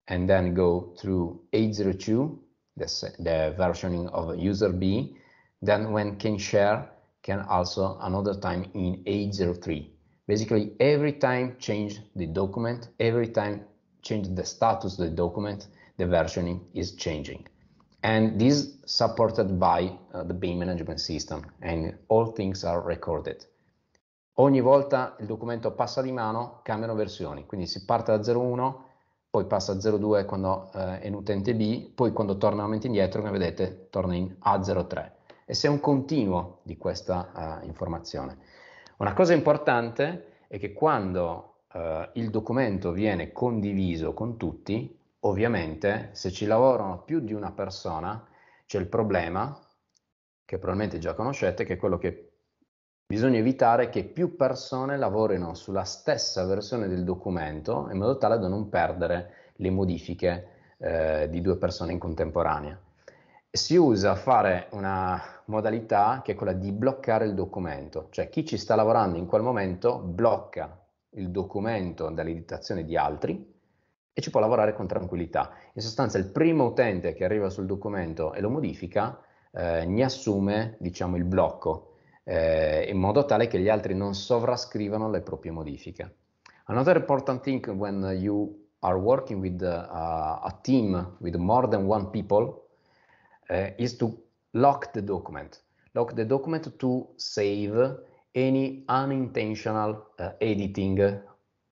and then go through 802, That's the versioning of user B. Then when can share, can also another time in 803. Basically, every time change the document, every time change the status of the document, the versioning is changing. And this is supported by uh, the BIM management system and all things are recorded. Ogni volta il documento passa di mano, cambiano versioni, quindi si parte da 01, poi passa a 02 quando eh, è in utente B, poi quando torna nuovamente indietro, come vedete, torna in A03. E si è un continuo di questa uh, informazione. Una cosa importante è che quando uh, il documento viene condiviso con tutti, Ovviamente, se ci lavorano più di una persona, c'è il problema, che probabilmente già conoscete, che è quello che bisogna evitare che più persone lavorino sulla stessa versione del documento in modo tale da non perdere le modifiche eh, di due persone in contemporanea. Si usa fare una modalità che è quella di bloccare il documento, cioè chi ci sta lavorando in quel momento blocca il documento dall'editazione di altri e ci può lavorare con tranquillità. In sostanza il primo utente che arriva sul documento e lo modifica eh, ne assume diciamo, il blocco eh, in modo tale che gli altri non sovrascrivano le proprie modifiche. Another important thing when you are working with a, uh, a team with more than one people uh, is to lock the document. Lock the document to save any unintentional uh, editing,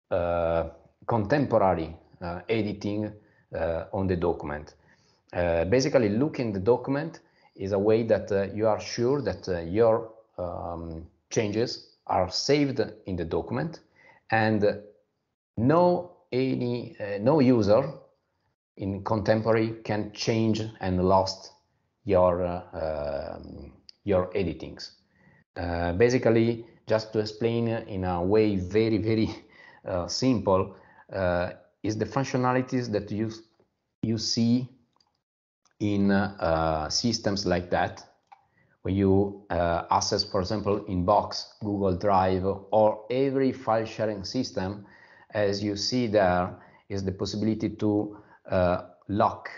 uh, contemporary Uh, editing uh, on the document. Uh, basically, looking the document is a way that you are sure that your um, changes are saved in the document and no any uh, no user in contemporary can change and lost your uh, um, your editings basically just to explain in a way very very simple is the functionalities that you, you see in uh, systems like that, when you uh, access, for example, Inbox, Google Drive, or every file sharing system, as you see there, is the possibility to uh, lock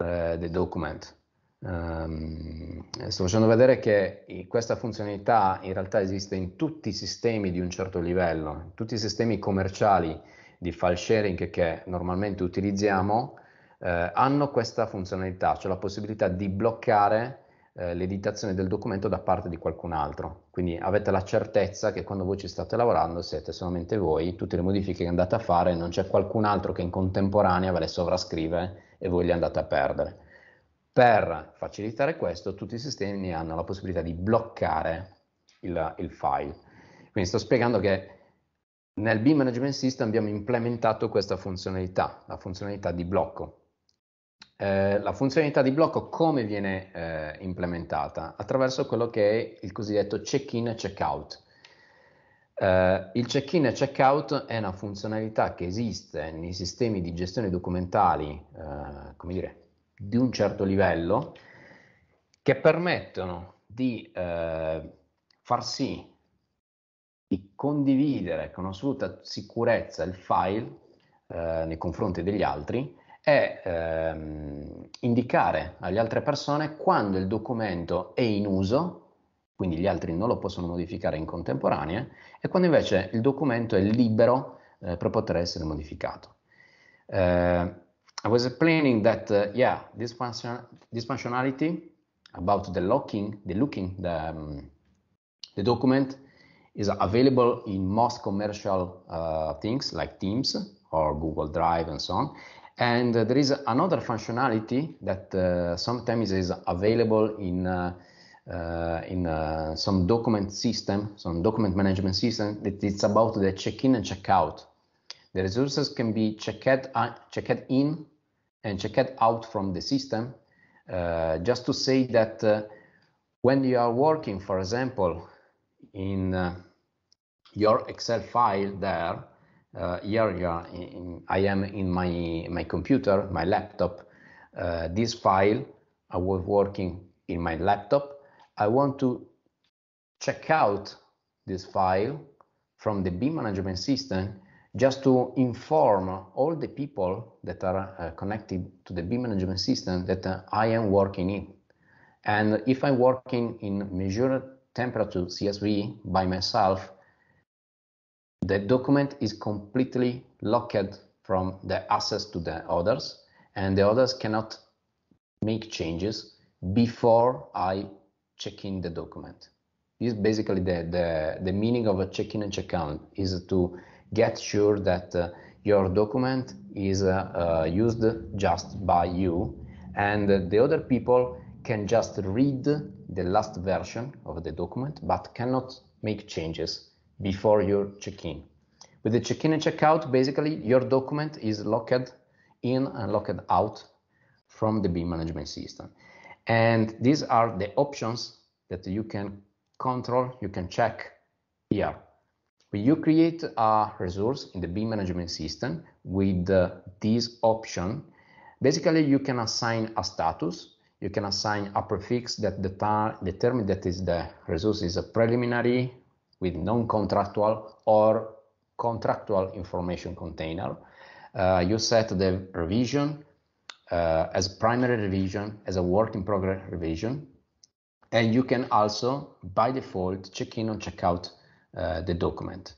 uh, the document. Um, sto facendo vedere che questa funzionalità in realtà esiste in tutti i sistemi di un certo livello, in tutti i sistemi commerciali di file sharing che normalmente utilizziamo eh, hanno questa funzionalità, cioè la possibilità di bloccare eh, l'editazione del documento da parte di qualcun altro. Quindi avete la certezza che quando voi ci state lavorando siete solamente voi, tutte le modifiche che andate a fare, non c'è qualcun altro che in contemporanea ve le sovrascrive e voi le andate a perdere. Per facilitare questo, tutti i sistemi hanno la possibilità di bloccare il, il file. Quindi sto spiegando che nel Beam Management System abbiamo implementato questa funzionalità, la funzionalità di blocco. Eh, la funzionalità di blocco come viene eh, implementata? Attraverso quello che è il cosiddetto check-in e check-out. Eh, il check-in e check-out è una funzionalità che esiste nei sistemi di gestione documentali, eh, come dire, di un certo livello, che permettono di eh, far sì di condividere con assoluta sicurezza il file eh, nei confronti degli altri e ehm, indicare alle altre persone quando il documento è in uso, quindi gli altri non lo possono modificare in contemporanea, e quando invece il documento è libero eh, per poter essere modificato. Uh, I was explaining that uh, yeah, this function this functionality about the locking, the looking the um, the document is available in most commercial uh, things like Teams or Google Drive and so on. And uh, there is another functionality that uh, sometimes is available in uh, uh, in uh, some document system, some document management system. That it's about the check-in and check-out. The resources can be checked checked in and checked out from the system. just to say that when you are working, for example, in uh, your Excel file there. Uh, here you are in, I am in my, my computer, my laptop. Uh, this file, I was working in my laptop. I want to check out this file from the B management system just to inform all the people that are uh, connected to the B management system that uh, I am working in. And if I'm working in Measure temperature CSV by myself, the document is completely locked from the access to the others and the others cannot make changes before I check in the document. This is basically the, the, the meaning of a check-in and check-out is to get sure that uh, your document is uh, uh, used just by you and the other people can just read the last version of the document, but cannot make changes before your check-in. With the check-in and check-out, basically your document is locked in and locked out from the BIM management system. And these are the options that you can control, you can check here. When you create a resource in the BIM management system with uh, this option, basically you can assign a status you can assign a prefix that determine that is the resource is a preliminary with non-contractual or contractual information container. Uh, you set the revision uh, as primary revision, as a work in progress revision. And you can also, by default, check in or check out uh, the document.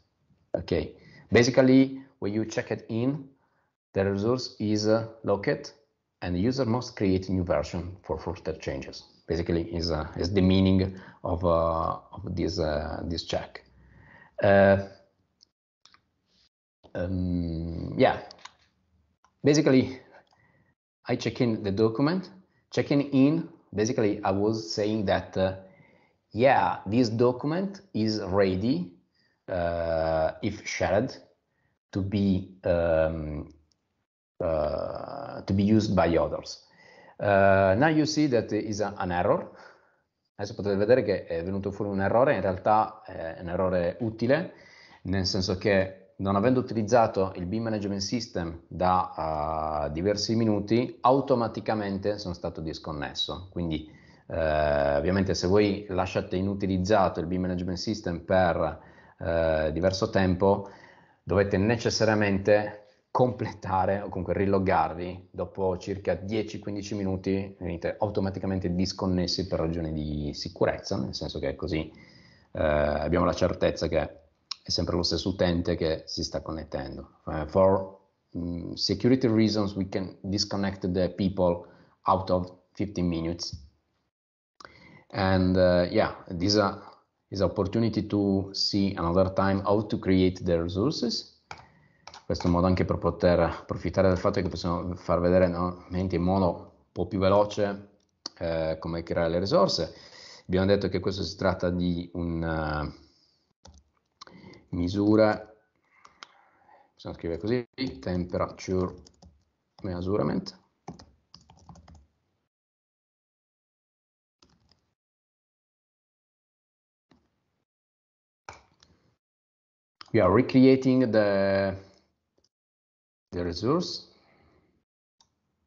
Okay, basically, when you check it in, the resource is uh, locked and the user must create a new version for further changes. Basically, is uh, is the meaning of uh, of this uh, this check. Uh, um, yeah, basically, I check in the document. Checking in, basically, I was saying that, uh, yeah, this document is ready uh, if shared to be um, to be used by others. Uh, now you see that is a, an error. Adesso potete vedere che è venuto fuori un errore, in realtà è un errore utile, nel senso che non avendo utilizzato il Beam Management System da uh, diversi minuti, automaticamente sono stato disconnesso. Quindi uh, ovviamente se voi lasciate inutilizzato il Beam Management System per uh, diverso tempo, dovete necessariamente completare o comunque riloggarvi dopo circa 10-15 minuti venite automaticamente disconnessi per ragioni di sicurezza, nel senso che così eh, abbiamo la certezza che è sempre lo stesso utente che si sta connettendo. Uh, for um, security reasons we can disconnect the people out of 15 minutes. And uh, yeah, this uh, is an opportunity to see another time how to create the resources questo è un modo anche per poter approfittare del fatto che possiamo far vedere nuovamente in modo un po' più veloce eh, come creare le risorse. Abbiamo detto che questo si tratta di una eh, misura, possiamo scrivere così, temperature measurement. We are recreating the the resource.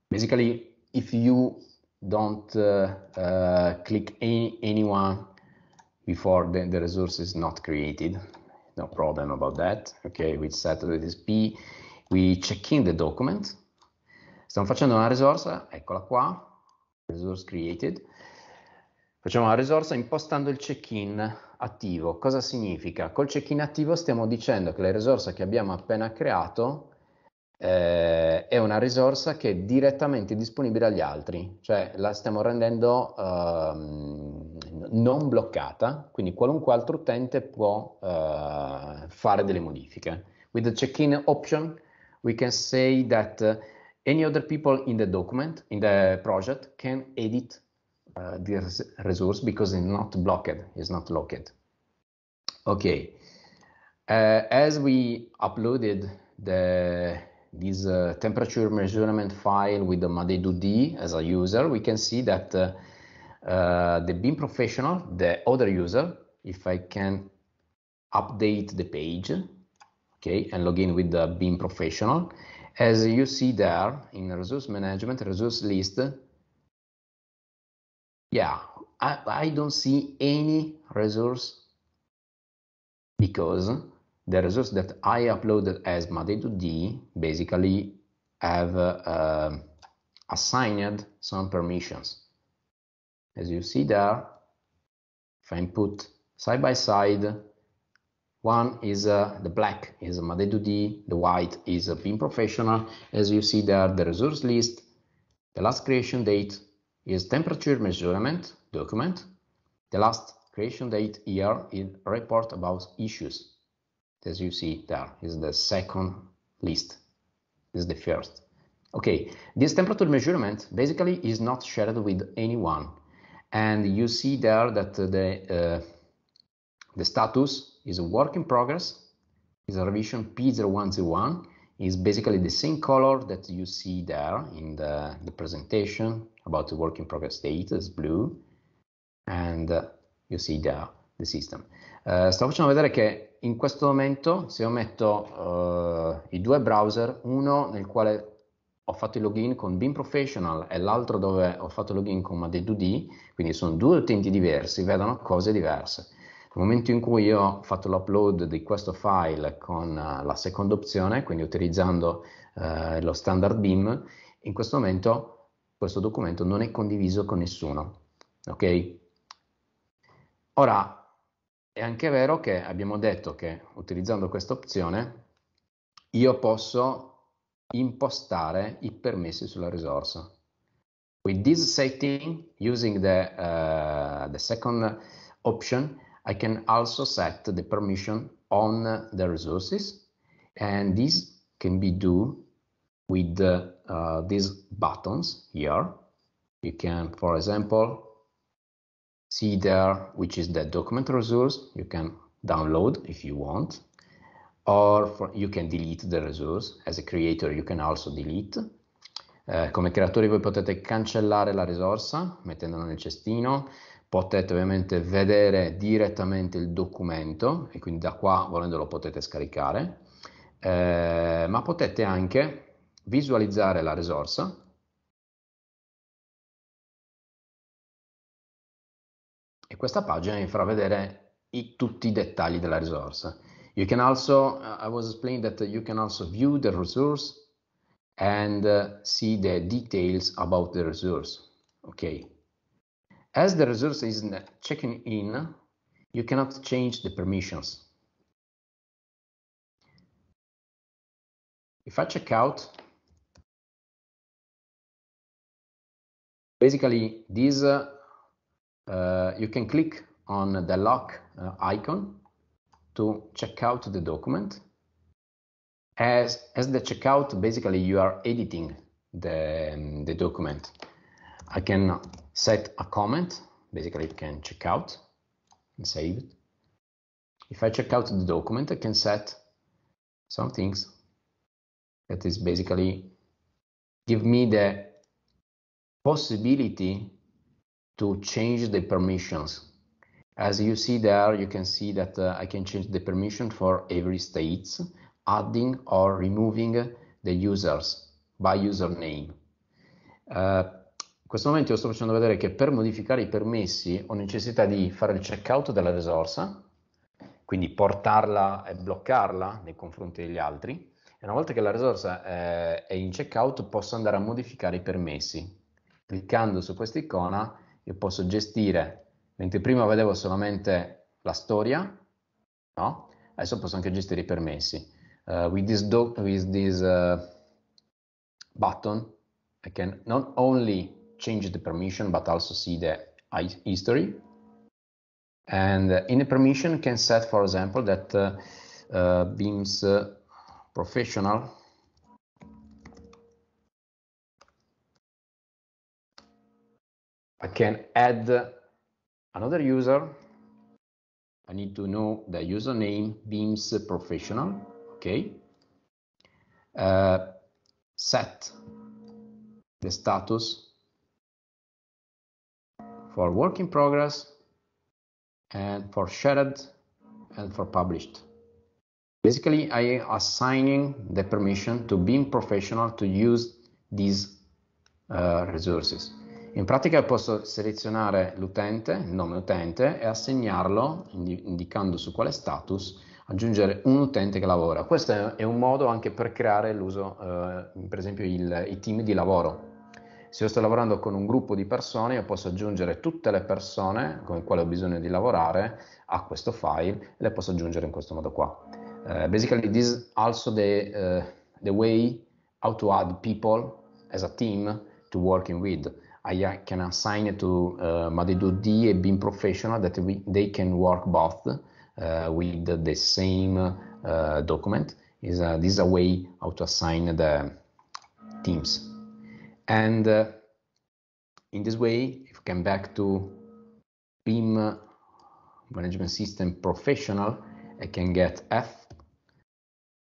Basically, if you don't uh, uh, click any, anyone before then the resource is not created. No problem about that. Ok, we set with P, we check in the document. Stiamo facendo una risorsa, eccola qua, resource created. Facciamo una risorsa impostando il check-in attivo. Cosa significa? Col check-in attivo stiamo dicendo che la risorsa che abbiamo appena creato eh, è una risorsa che è direttamente disponibile agli altri, cioè la stiamo rendendo ehm, non bloccata, quindi qualunque altro utente può eh, fare delle modifiche. With the check-in option, we can say that any other people in the document, in the project, can edit uh, eh, this resource because it's not blocked, it's not locked. Okay, uh, as we uploaded the this uh, temperature measurement file with the made 2 D as a user, we can see that uh, uh, the BIM professional, the other user, if I can update the page, okay, and log in with the BIM professional, as you see there in resource management resource list, yeah, I, I don't see any resource because the results that I uploaded as MADE2D basically have uh, uh, assigned some permissions. As you see there, if I put side by side, one is uh, the black is MADE2D, the white is a BIM professional. As you see there, the resource list, the last creation date is temperature measurement document. The last creation date year report about issues as you see there is the second list is the first okay this temperature measurement basically is not shared with anyone and you see there that the uh, the status is a work in progress is a revision p0101 is basically the same color that you see there in the, the presentation about the work in progress state is blue and uh, you see there the system Eh, stavo facendo vedere che in questo momento se io metto eh, i due browser, uno nel quale ho fatto il login con Beam Professional e l'altro dove ho fatto il login con Made2D, quindi sono due utenti diversi, vedono cose diverse. Nel momento in cui io ho fatto l'upload di questo file con eh, la seconda opzione, quindi utilizzando eh, lo standard BIM, in questo momento questo documento non è condiviso con nessuno. Ok? Ora, è anche vero che abbiamo detto che utilizzando questa opzione io posso impostare i permessi sulla risorsa. With this setting, using the, uh, the second option, I can also set the permission on the resources and this can be do with the, uh, these buttons here. You can, for example, see there, which is the document resource you can download if you want, or for, you can delete the resource. As a creator, you can also delete. Eh, come creatori voi potete cancellare la risorsa mettendola nel cestino, potete ovviamente vedere direttamente il documento e quindi da qua volendolo potete scaricare, eh, ma potete anche visualizzare la risorsa e questa pagina vi farà vedere i, tutti i dettagli della risorsa. You can also, uh, I was explaining that you can also view the resource and uh, see the details about the resource. Okay. As the resource is checking in, you cannot change the permissions. If I check out, basically this uh, Uh, you can click on the lock uh, icon to check out the document. As, as the checkout, basically you are editing the, um, the document. I can set a comment, basically you can check out and save it. If I check out the document, I can set some things that is basically give me the possibility to change the permissions. As you see there, you can see that uh, I can change the permission for every state, adding or removing the users by username. Uh, in questo momento io sto facendo vedere che per modificare i permessi ho necessità di fare il checkout della risorsa, quindi portarla e bloccarla nei confronti degli altri, e una volta che la risorsa eh, è in checkout posso andare a modificare i permessi. Cliccando su questa icona io posso gestire, mentre prima vedevo solamente la storia, no? adesso posso anche gestire i permessi. Uh, with this, do, with this uh, button, I can not only change the permission, but also see the history. And in the permission can set, for example, that uh, Beams professional I can add another user. I need to know the username Beams Professional. Okay. Uh, set the status for work in progress and for shared and for published. Basically, I am assigning the permission to Beam Professional to use these uh, resources. In pratica posso selezionare l'utente, il nome utente e assegnarlo indicando su quale status aggiungere un utente che lavora. Questo è un modo anche per creare l'uso, eh, per esempio, il, i team di lavoro. Se io sto lavorando con un gruppo di persone, io posso aggiungere tutte le persone con le quali ho bisogno di lavorare a questo file e le posso aggiungere in questo modo qua. Uh, basically, this is also the, uh, the way how to add people as a team to working with. I uh, can assign to uh, Made2D a BIM professional that we, they can work both uh, with the, the same uh, document. Is this is a way how to assign the teams. And uh, in this way, if we come back to BIM management system professional, I can get F,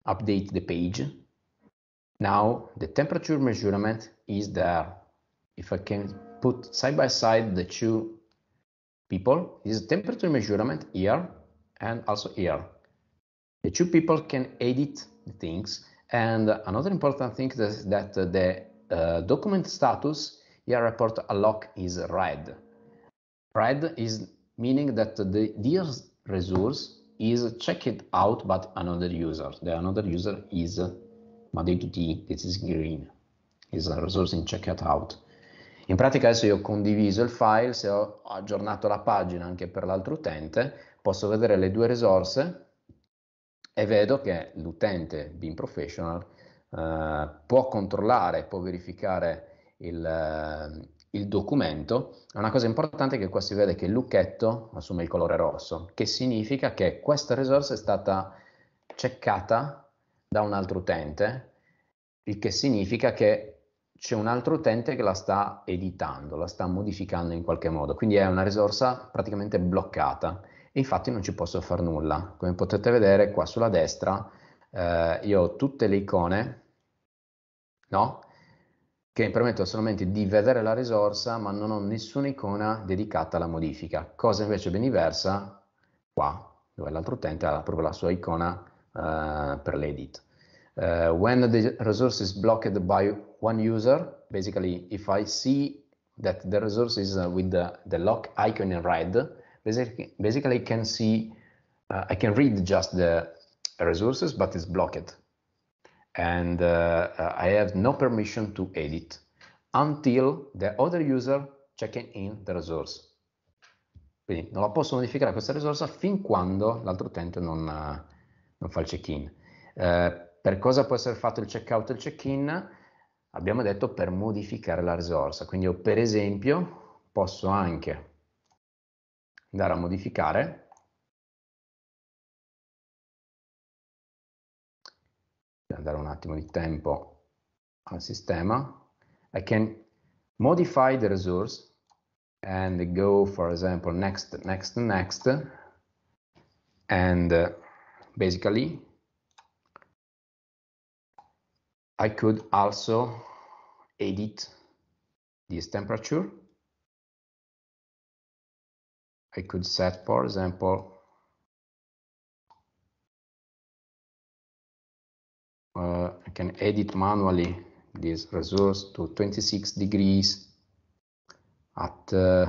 update the page. Now the temperature measurement is there if I can put side by side the two people, is temperature measurement here and also here. The two people can edit things. And another important thing is that the uh, document status here report a lock is red. Red is meaning that the this resource is checked out by another user. The another user is Madei2T, this is green, is a resource in checkout. out. In pratica adesso io ho condiviso il file, se ho aggiornato la pagina anche per l'altro utente, posso vedere le due risorse e vedo che l'utente BIM Professional eh, può controllare, può verificare il, eh, il documento. Una cosa importante è che qua si vede che il lucchetto assume il colore rosso, che significa che questa risorsa è stata ceccata da un altro utente, il che significa che c'è un altro utente che la sta editando, la sta modificando in qualche modo, quindi è una risorsa praticamente bloccata e infatti non ci posso fare nulla. Come potete vedere qua sulla destra eh, io ho tutte le icone no? che mi permettono solamente di vedere la risorsa ma non ho nessuna icona dedicata alla modifica, cosa invece ben diversa qua dove l'altro utente ha proprio la sua icona eh, per l'edit. Uh, when the resource is blocked by one user, basically, if I see that the resource is uh, with the, the lock icon in red, basically, basically I can see, uh, I can read just the resources, but it's blocked. And uh, uh, I have no permission to edit until the other user checking in the resource. Quindi non la posso modificare questa risorsa fin quando l'altro utente non, uh, non fa il check-in. Per cosa può essere fatto il checkout e il check-in? Abbiamo detto per modificare la risorsa, quindi io per esempio posso anche andare a modificare dare un attimo di tempo al sistema I can modify the resource and go for example next next next and basically I could also edit this temperature. I could set, for example, uh, I can edit manually this resource to 26 degrees at uh,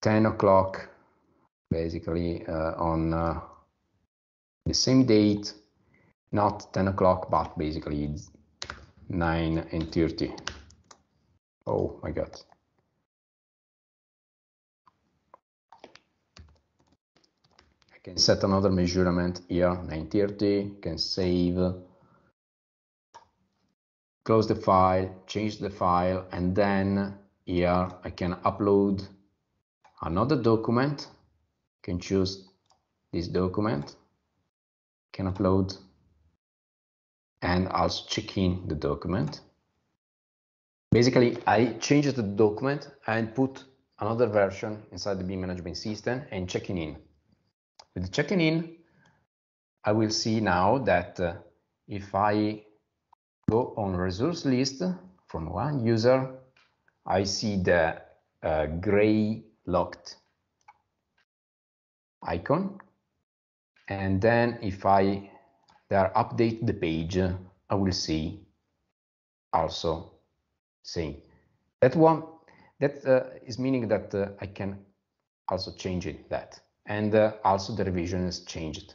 10 o'clock, basically uh, on uh, the same date not 10 o'clock, but basically it's 9 and 30. Oh my God. I can set another measurement here, 9.30, can save, close the file, change the file, and then here I can upload another document, can choose this document, can upload and also checking the document. Basically, I changed the document and put another version inside the beam management system and checking in. With checking in, I will see now that uh, if I go on resource list from one user, I see the uh, gray locked icon. And then if I there update the page, I will see also see. That one, that uh, is meaning that uh, I can also change it, that. And uh, also the revision is changed.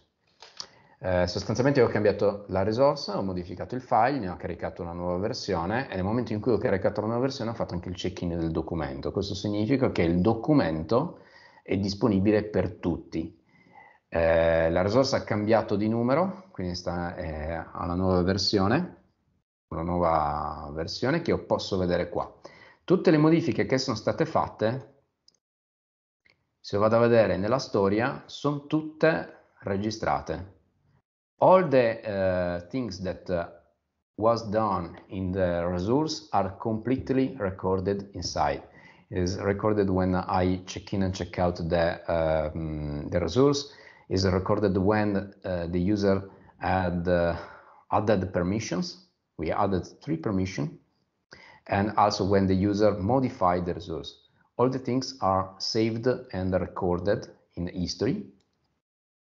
Uh, sostanzialmente ho cambiato la risorsa, ho modificato il file, ne ho caricato una nuova versione e nel momento in cui ho caricato la nuova versione ho fatto anche il check-in del documento. Questo significa che il documento è disponibile per tutti. Eh, la risorsa ha cambiato di numero, quindi sta eh, alla nuova versione, una nuova versione che io posso vedere qua. Tutte le modifiche che sono state fatte, se vado a vedere nella storia, sono tutte registrate. All the uh, things that was done in the resource are completely recorded inside. It is recorded when I check in and check out the, uh, the resource. is recorded when uh, the user had uh, added permissions. We added three permission and also when the user modified the resource. All the things are saved and recorded in history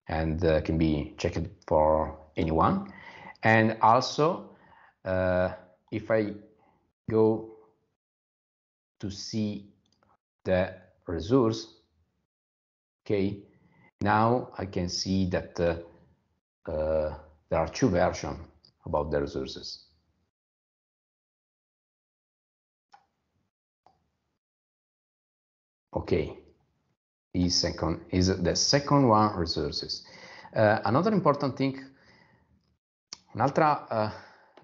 and uh, can be checked for anyone. And also, uh, if I go to see the resource, okay, now I can see that uh, uh, there are two versions about the resources. Okay, is second is the second one resources. Uh, another important thing, un'altra, uh,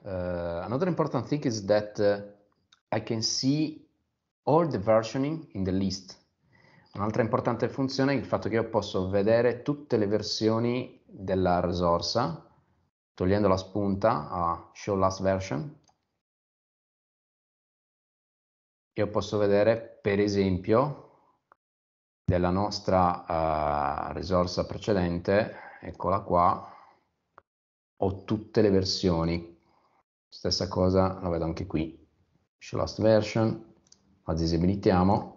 uh, another important thing is that uh, I can see all the versioning in the list Un'altra importante funzione è il fatto che io posso vedere tutte le versioni della risorsa, togliendo la spunta a show last version. Io posso vedere, per esempio, della nostra uh, risorsa precedente, eccola qua, ho tutte le versioni. Stessa cosa la vedo anche qui. Show last version, la disabilitiamo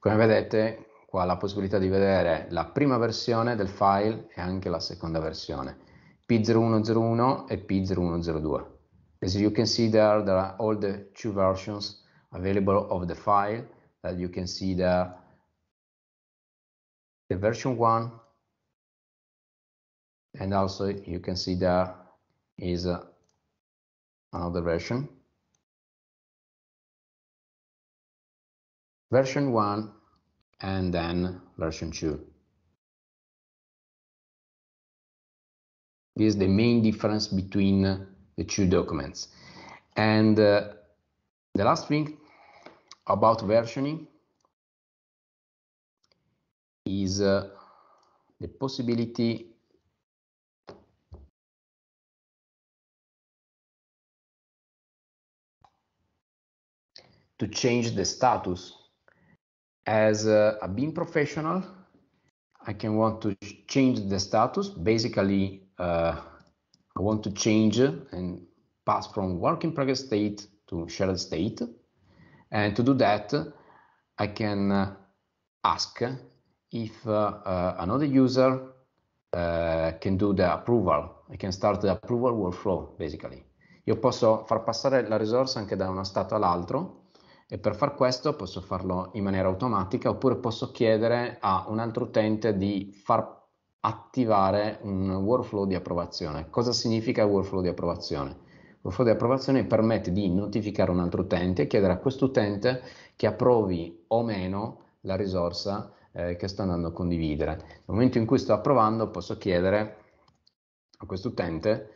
Come vedete qua la possibilità di vedere la prima versione del file e anche la seconda versione, P0101 e P0102. As you can see there, there are all the two versions available of the file that you can see there. The version one, and also you can see there is another version version 1 and then version 2. This is the main difference between the two documents. And uh, the last thing about versioning is uh, the possibility to change the status as a, a BIM professional, I can want to change the status. Basically, uh, I want to change and pass from work in progress state to shared state. And to do that, I can uh, ask if uh, uh, another user uh, can do the approval. I can start the approval workflow, basically. Io posso far passare la risorsa anche da uno stato all'altro e per far questo posso farlo in maniera automatica oppure posso chiedere a un altro utente di far attivare un workflow di approvazione. Cosa significa workflow di approvazione? Workflow di approvazione permette di notificare un altro utente e chiedere a questo utente che approvi o meno la risorsa eh, che sto andando a condividere. Nel momento in cui sto approvando posso chiedere a quest'utente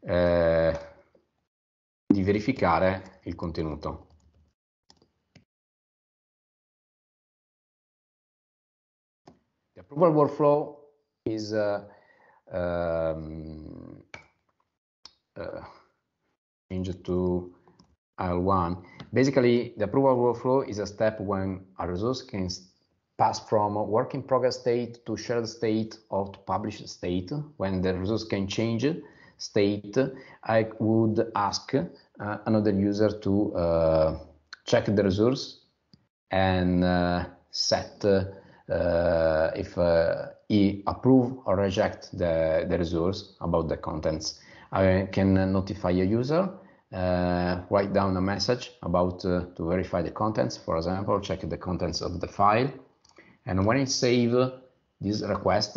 eh, di verificare il contenuto. approval workflow is uh, um, uh, change to R1. Basically, the approval workflow is a step when a resource can pass from work in progress state to shared state or to published state. When the resource can change state, I would ask uh, another user to uh, check the resource and uh, set uh, uh, if uh, he approve or reject the, the resource about the contents. I can notify a user, uh, write down a message about uh, to verify the contents, for example, check the contents of the file. And when I save this request,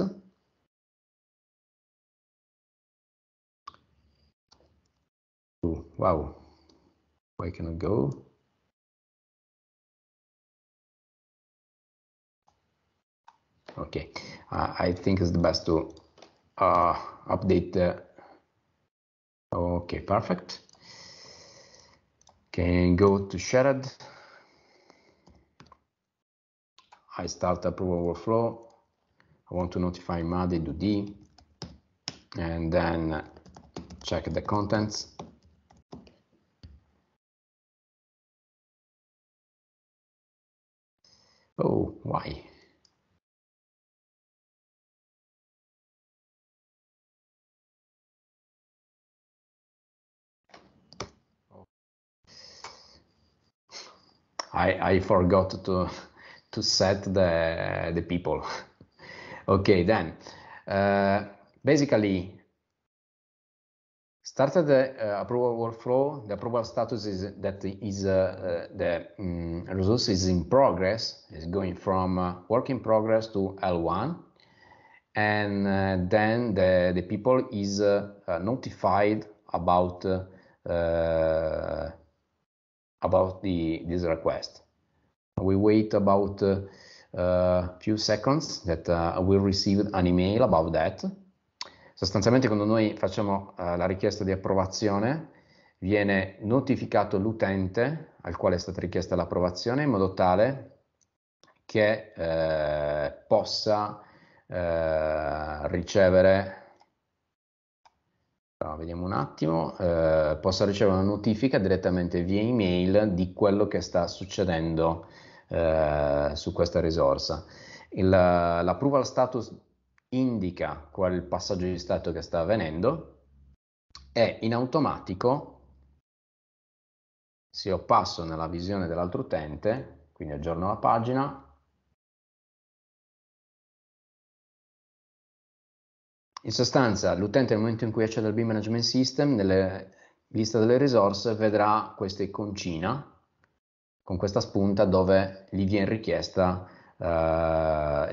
wow, why cannot go? okay uh, i think it's the best to uh, update the okay perfect can go to shared i start approval flow. i want to notify Madi to d and then check the contents oh why I, I forgot to, to set the, the people. okay, then uh, basically started the uh, approval workflow. The approval status is that is uh, uh the um, resource is in progress. Is going from uh, work in progress to L1 and uh, then the, the people is uh, uh, notified about uh, about the, this request. We wait about a uh, few seconds that uh, we received an email about that. Sostanzialmente quando noi facciamo uh, la richiesta di approvazione viene notificato l'utente al quale è stata richiesta l'approvazione in modo tale che eh, possa eh, ricevere Ah, vediamo un attimo, eh, possa ricevere una notifica direttamente via email di quello che sta succedendo eh, su questa risorsa. Il, l'approval status indica qual è il passaggio di stato che sta avvenendo e in automatico, se io passo nella visione dell'altro utente, quindi aggiorno la pagina, In sostanza, l'utente nel momento in cui accede al BIM Management System, nella lista delle risorse, vedrà questa iconcina con questa spunta dove gli viene richiesta uh,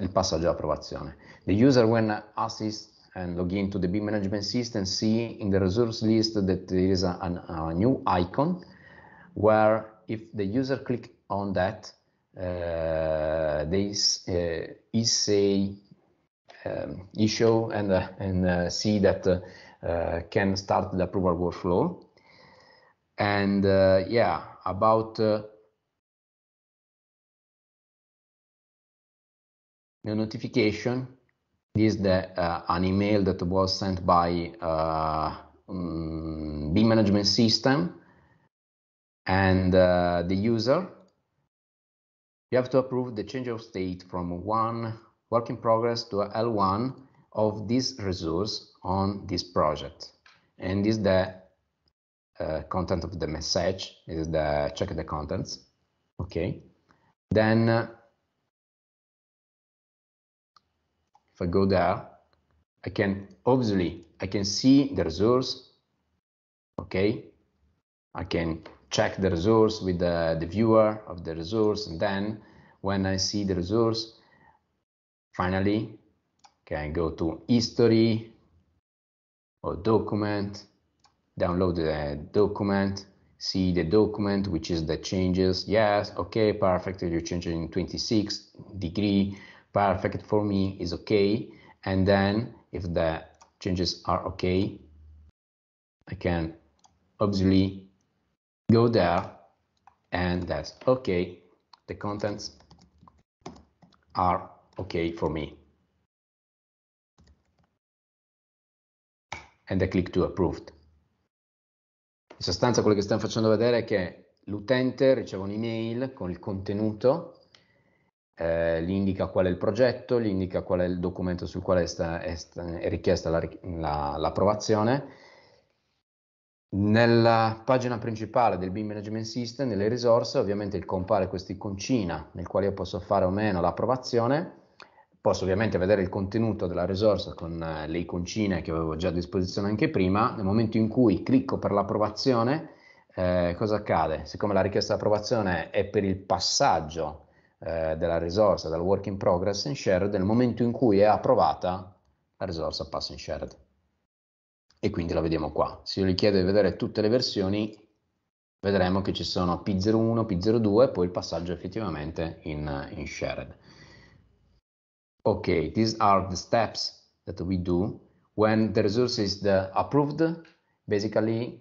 il passaggio all'approvazione. The user when assists and log to the BIM management system see in the resource list that there is a, a, a new icon where if the user click on that uh, they uh, say um, issue and, uh, and uh, see that uh, uh, can start the approval workflow. And yeah, about the notification is the, uh, an email that was sent by uh, um, Management System and uh, the user. You have to approve the change of state from one work in progress to L1 of this resource on this project. And is the uh, content of the message, is the check the contents. Okay. Then uh, if I go there, I can obviously I can see the resource. Okay. I can check the resource with the, the viewer of the resource and then when I see the resource Finally, can go to history or document, download the document, see the document, which is the changes. Yes, okay, perfect. You're changing 26 degree, perfect for me is okay. And then if the changes are okay, I can obviously go there and that's okay. The contents are okay for me. And I click to approved. In sostanza quello che stiamo facendo vedere è che l'utente riceve un'email con il contenuto eh, gli indica qual è il progetto, gli indica qual è il documento sul quale sta, è, è, richiesta l'approvazione. La, Nella pagina principale del BIM Management System, nelle risorse, ovviamente compare questa iconcina nel quale io posso fare o meno l'approvazione Posso ovviamente vedere il contenuto della risorsa con eh, le iconcine che avevo già a disposizione anche prima. Nel momento in cui clicco per l'approvazione, eh, cosa accade? Siccome la richiesta di approvazione è per il passaggio eh, della risorsa dal work in progress in shared, nel momento in cui è approvata, la risorsa passa in shared. E quindi la vediamo qua. Se io gli chiedo di vedere tutte le versioni, vedremo che ci sono P01, P02 e poi il passaggio effettivamente in, eh, in shared. Okay, these are the steps that we do when the resource is the uh, approved. Basically,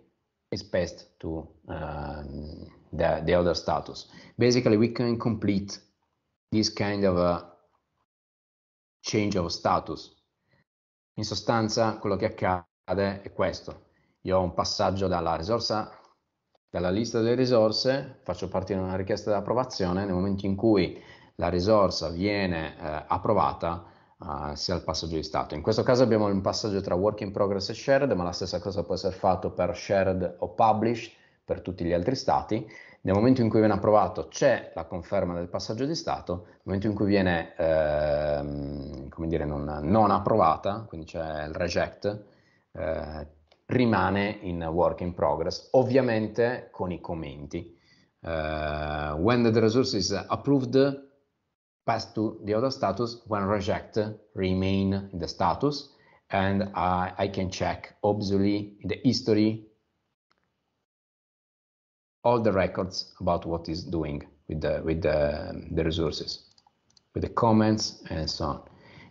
it's passed to um, the, the other status. Basically, we can complete this kind of uh, change of status. In sostanza, quello che accade è questo. Io ho un passaggio dalla risorsa dalla lista delle risorse, faccio partire una richiesta di approvazione, nel momento in cui la risorsa viene eh, approvata eh, sia al passaggio di stato. In questo caso abbiamo un passaggio tra work in progress e shared, ma la stessa cosa può essere fatto per shared o published per tutti gli altri stati. Nel momento in cui viene approvato c'è la conferma del passaggio di stato, nel momento in cui viene ehm, come dire, non, non, approvata, quindi c'è il reject, eh, rimane in work in progress, ovviamente con i commenti. Uh, when the resource is approved, pass to the other status when reject remain in the status and uh, I can check obviously in the history all the records about what is doing with the with the, the resources with the comments and so on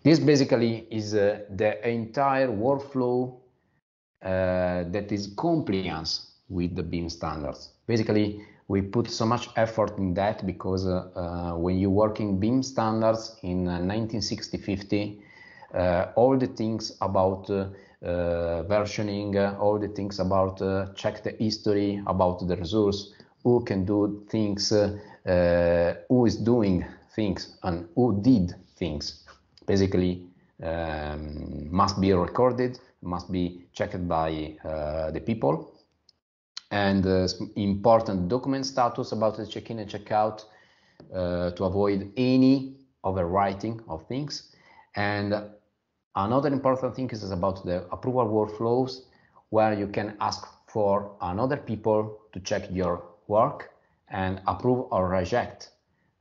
this basically is uh, the entire workflow uh, that is compliance with the beam standards basically we put so much effort in that because uh, uh, when you work in BIM standards in 1960-50, uh, uh, all the things about uh, uh, versioning, all the things about check the history, about the resource, who can do things, who is doing things, and who did things. Basically, um, must be recorded, must be checked by the people and uh, important document status about the check-in and check-out uh, to avoid any overwriting of things. And another important thing is, about the approval workflows where you can ask for another people to check your work and approve or reject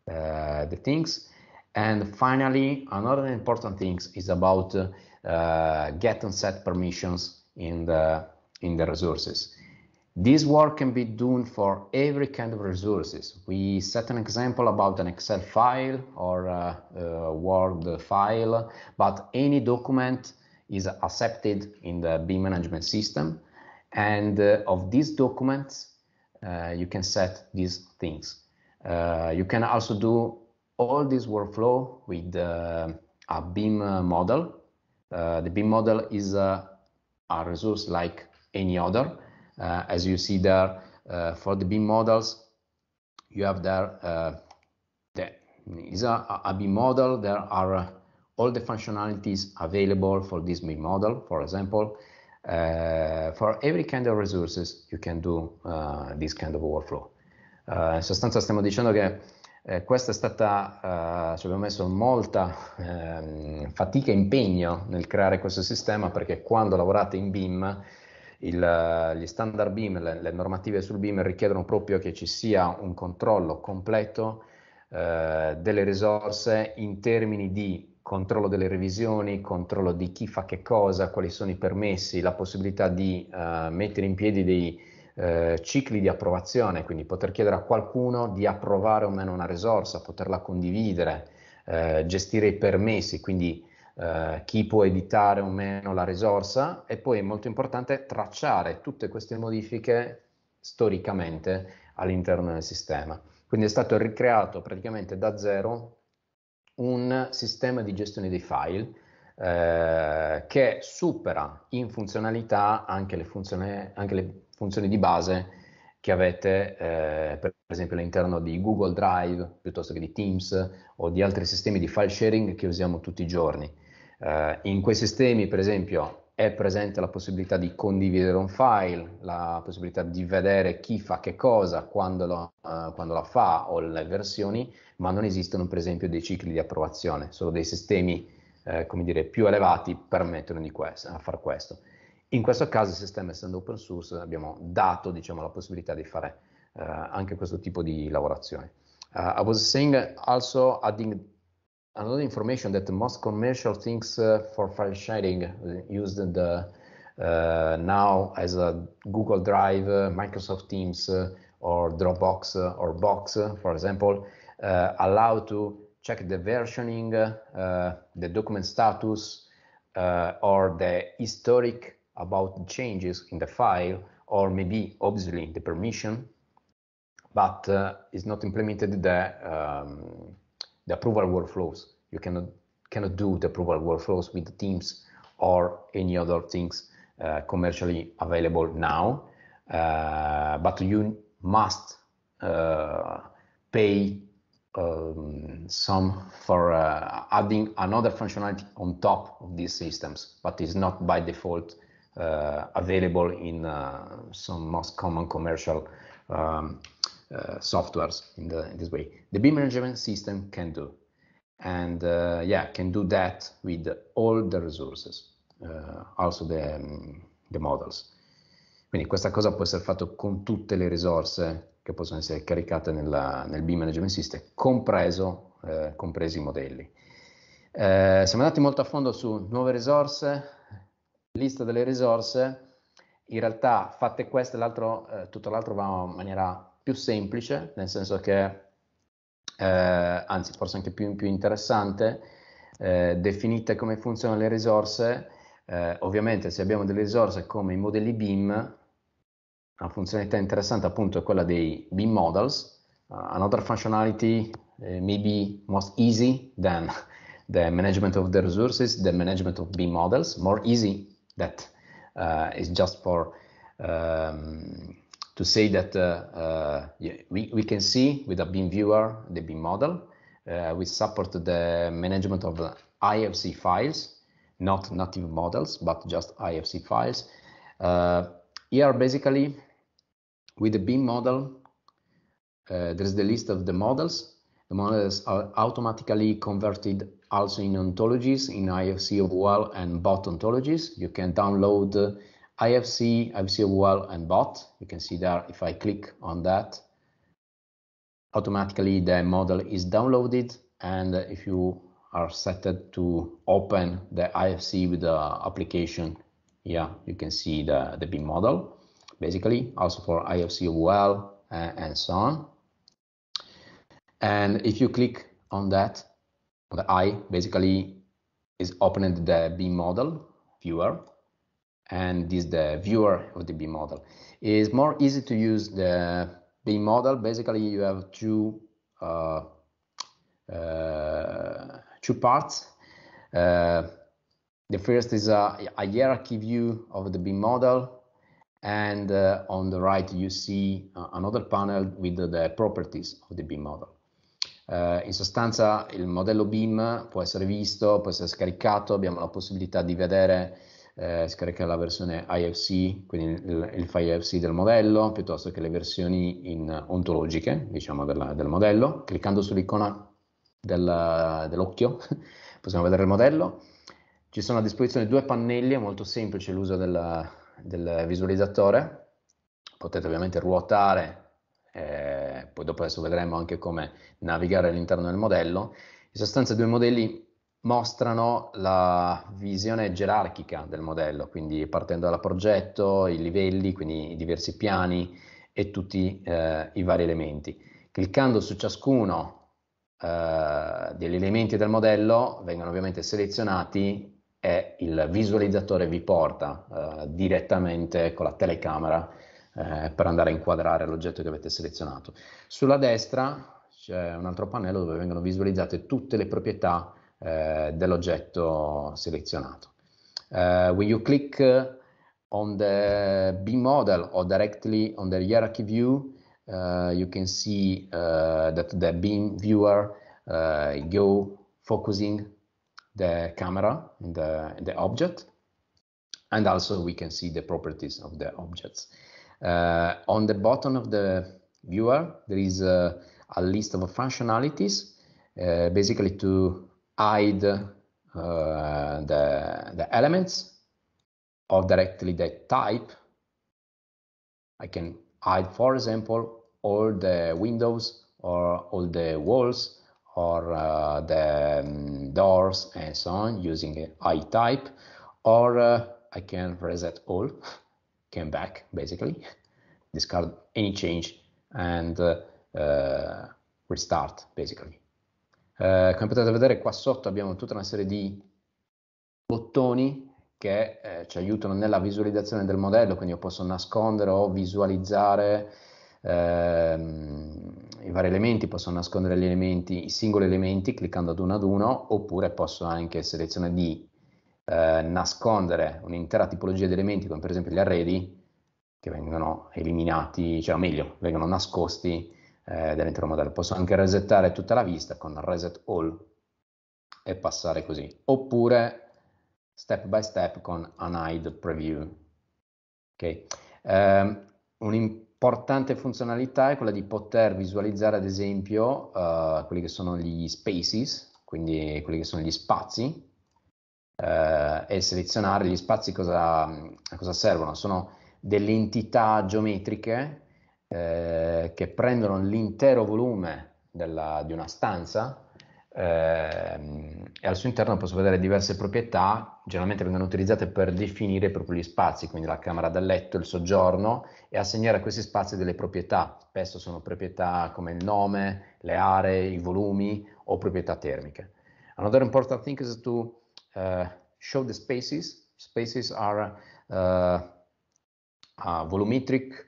uh, the things. And finally, another important thing is about uh, get and set permissions in the in the resources. This work can be done for every kind of resources. We set an example about an Excel file or a, uh, a Word file, but any document is accepted in the B management system. And uh, of these documents, uh, you can set these things. Uh, you can also do all this workflow with uh, a BIM model. Uh, the BIM model is a resource like any other, uh, as you see there, uh, for the beam models, you have there uh, the is a, a beam model. There are all the functionalities available for this beam model. For example, uh, for every kind of resources you can do uh, this kind of workflow. Uh, in sostanza stiamo dicendo che eh, questa è stata, eh, ci abbiamo messo molta ehm, fatica e impegno nel creare questo sistema perché quando lavorate in BIM Il, gli standard BIM, le, le, normative sul BIM richiedono proprio che ci sia un controllo completo eh, delle risorse in termini di controllo delle revisioni, controllo di chi fa che cosa, quali sono i permessi, la possibilità di eh, mettere in piedi dei eh, cicli di approvazione, quindi poter chiedere a qualcuno di approvare o meno una risorsa, poterla condividere, eh, gestire i permessi, quindi eh, chi può editare o meno la risorsa e poi è molto importante tracciare tutte queste modifiche storicamente all'interno del sistema. Quindi è stato ricreato praticamente da zero un sistema di gestione dei file eh, che supera in funzionalità anche le funzioni, anche le funzioni di base che avete eh, per esempio all'interno di Google Drive piuttosto che di Teams o di altri sistemi di file sharing che usiamo tutti i giorni. Eh, in quei sistemi, per esempio, è presente la possibilità di condividere un file, la possibilità di vedere chi fa che cosa quando, lo, eh, quando, la fa o le versioni, ma non esistono per esempio dei cicli di approvazione, solo dei sistemi eh, come dire, più elevati permettono di questo, far questo. In questo caso il sistema essendo open source abbiamo dato diciamo, la possibilità di fare eh, anche questo tipo di lavorazione. Uh, I was saying also adding another information that most commercial things uh, for file sharing uh, used the uh, now as a Google Drive, uh, Microsoft Teams, uh, or Dropbox or Box, for example, allow to check the versioning, the document status, or the historic about changes in the file, or maybe obviously the permission, but it's not implemented the um, the approval workflows. You cannot cannot do the approval workflows with the teams or any other things uh, commercially available now. Uh, but you must uh, pay um, some for uh, adding another functionality on top of these systems, but it's not by default uh, available in uh, some most common commercial um, uh, softwares in, the, in, this way. The BIM management system can do, and uh, yeah, can do that with all the resources, uh, also the, um, the, models. Quindi questa cosa può essere fatta con tutte le risorse che possono essere caricate nella, nel BIM management system, compreso, uh, compresi i modelli. Uh, siamo andati molto a fondo su nuove risorse, lista delle risorse, in realtà fatte queste, l'altro, eh, tutto l'altro va in maniera più semplice, nel senso che, eh, anzi forse anche più, più interessante, eh, definite come funzionano le risorse, eh, ovviamente se abbiamo delle risorse come i modelli BIM, una funzionalità interessante appunto è quella dei BIM models, uh, another functionality uh, maybe most easy than the management of the resources, the management of BIM models, more easy that uh, is just for um, to say that uh, uh, we, we can see with the beam viewer, the beam model, uh, we support the management of the IFC files, not native models, but just IFC files. here, basically, with the beam model, uh, there is the list of the models. The models are automatically converted also in ontologies, in IFC of wall and bot ontologies. You can download IFC, IFC overall, and bot. You can see there if I click on that, automatically the model is downloaded. And if you are set to open the IFC with the application, yeah, you can see the, the BIM model, basically, also for IFC overall uh, and so on. And if you click on that, the eye basically is opened the BIM model viewer and this the viewer of the B model. It's more easy to use the B model. Basically, you have two uh, uh, two parts. Uh, the first is a, a, hierarchy view of the B model, and uh, on the right you see uh, another panel with the, the properties of the B model. Uh, in sostanza il modello BIM può essere visto, può essere scaricato, abbiamo la possibilità di vedere eh, scaricare la versione IFC, quindi il, il, file IFC del modello, piuttosto che le versioni in, ontologiche, diciamo, della, del modello. Cliccando sull'icona del, dell'occhio possiamo vedere il modello. Ci sono a disposizione due pannelli, è molto semplice l'uso del, del visualizzatore. Potete ovviamente ruotare eh, poi dopo adesso vedremo anche come navigare all'interno del modello. In sostanza due modelli mostrano la visione gerarchica del modello, quindi partendo dal progetto, i livelli, quindi i diversi piani e tutti eh, i vari elementi. Cliccando su ciascuno eh, degli elementi del modello vengono ovviamente selezionati e il visualizzatore vi porta eh, direttamente con la telecamera eh, per andare a inquadrare l'oggetto che avete selezionato. Sulla destra c'è un altro pannello dove vengono visualizzate tutte le proprietà uh, dell'oggetto selezionato. Uh, when you click eh, on the B model or directly on the hierarchy view, you can see that the beam viewer go focusing the camera in the, the object and also we can see the properties of the objects. Uh, on the bottom of the viewer, there is a, a list of functionalities, uh, basically to hide uh, the, the elements or directly the type. I can hide, for example, all the windows or all the walls or uh, the um, doors and so on using I type or uh, I can reset all, came back basically, discard any change and uh, uh restart basically. Eh, come potete vedere qua sotto abbiamo tutta una serie di bottoni che eh, ci aiutano nella visualizzazione del modello, quindi io posso nascondere o visualizzare ehm, i vari elementi, posso nascondere gli elementi, i singoli elementi cliccando ad uno ad uno, oppure posso anche selezionare di eh, nascondere un'intera tipologia di elementi, come per esempio gli arredi, che vengono eliminati, cioè o meglio, vengono nascosti eh, dell'intero modello. Posso anche resettare tutta la vista con reset all e passare così. Oppure step by step con unhide preview. Okay. Eh, Un'importante funzionalità è quella di poter visualizzare ad esempio eh, quelli che sono gli spaces, quindi quelli che sono gli spazi Uh, e selezionare gli spazi cosa, a cosa servono. Sono delle entità geometriche eh, che prendono l'intero volume della, di una stanza ehm, e al suo interno posso vedere diverse proprietà, generalmente vengono utilizzate per definire proprio gli spazi, quindi la camera da letto, il soggiorno e assegnare a questi spazi delle proprietà, spesso sono proprietà come il nome, le aree, i volumi o proprietà termiche. Another important thing is to uh, show the spaces. Spaces are uh, uh, volumetric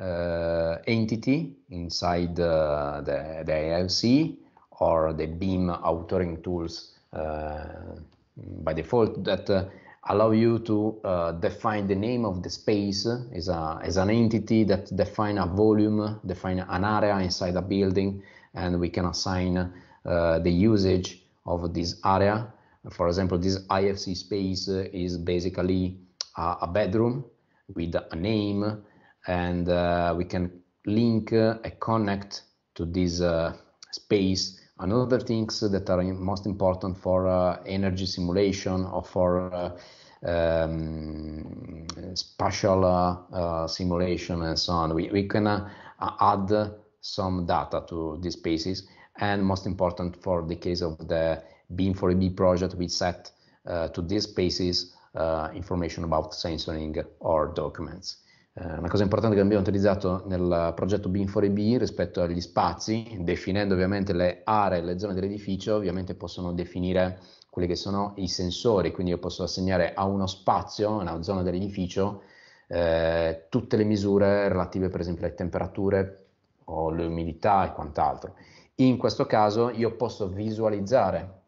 Uh, entity inside uh, the, the ALC or the BIM authoring tools uh, by default that allow you to uh, define the name of the space as, a, as an entity that define a volume, define an area inside a building, and we can assign uh, the usage of this area. For example, this IFC space is basically a, a bedroom with a name and uh, we can link uh, connect to this uh, space and other things that are most important for uh, energy simulation or for uh, um, spatial uh, simulation and so on. We, we can add some data to these spaces and most important for the case of the Beam4B project, we set to these spaces information about censoring or documents. Eh, una cosa importante che abbiamo utilizzato nel progetto BIM4B rispetto agli spazi, definendo ovviamente le aree, e le zone dell'edificio, ovviamente possono definire quelli che sono i sensori, quindi io posso assegnare a uno spazio, a una zona dell'edificio, eh, tutte le misure relative per esempio alle temperature o le umidità e quant'altro. In questo caso io posso visualizzare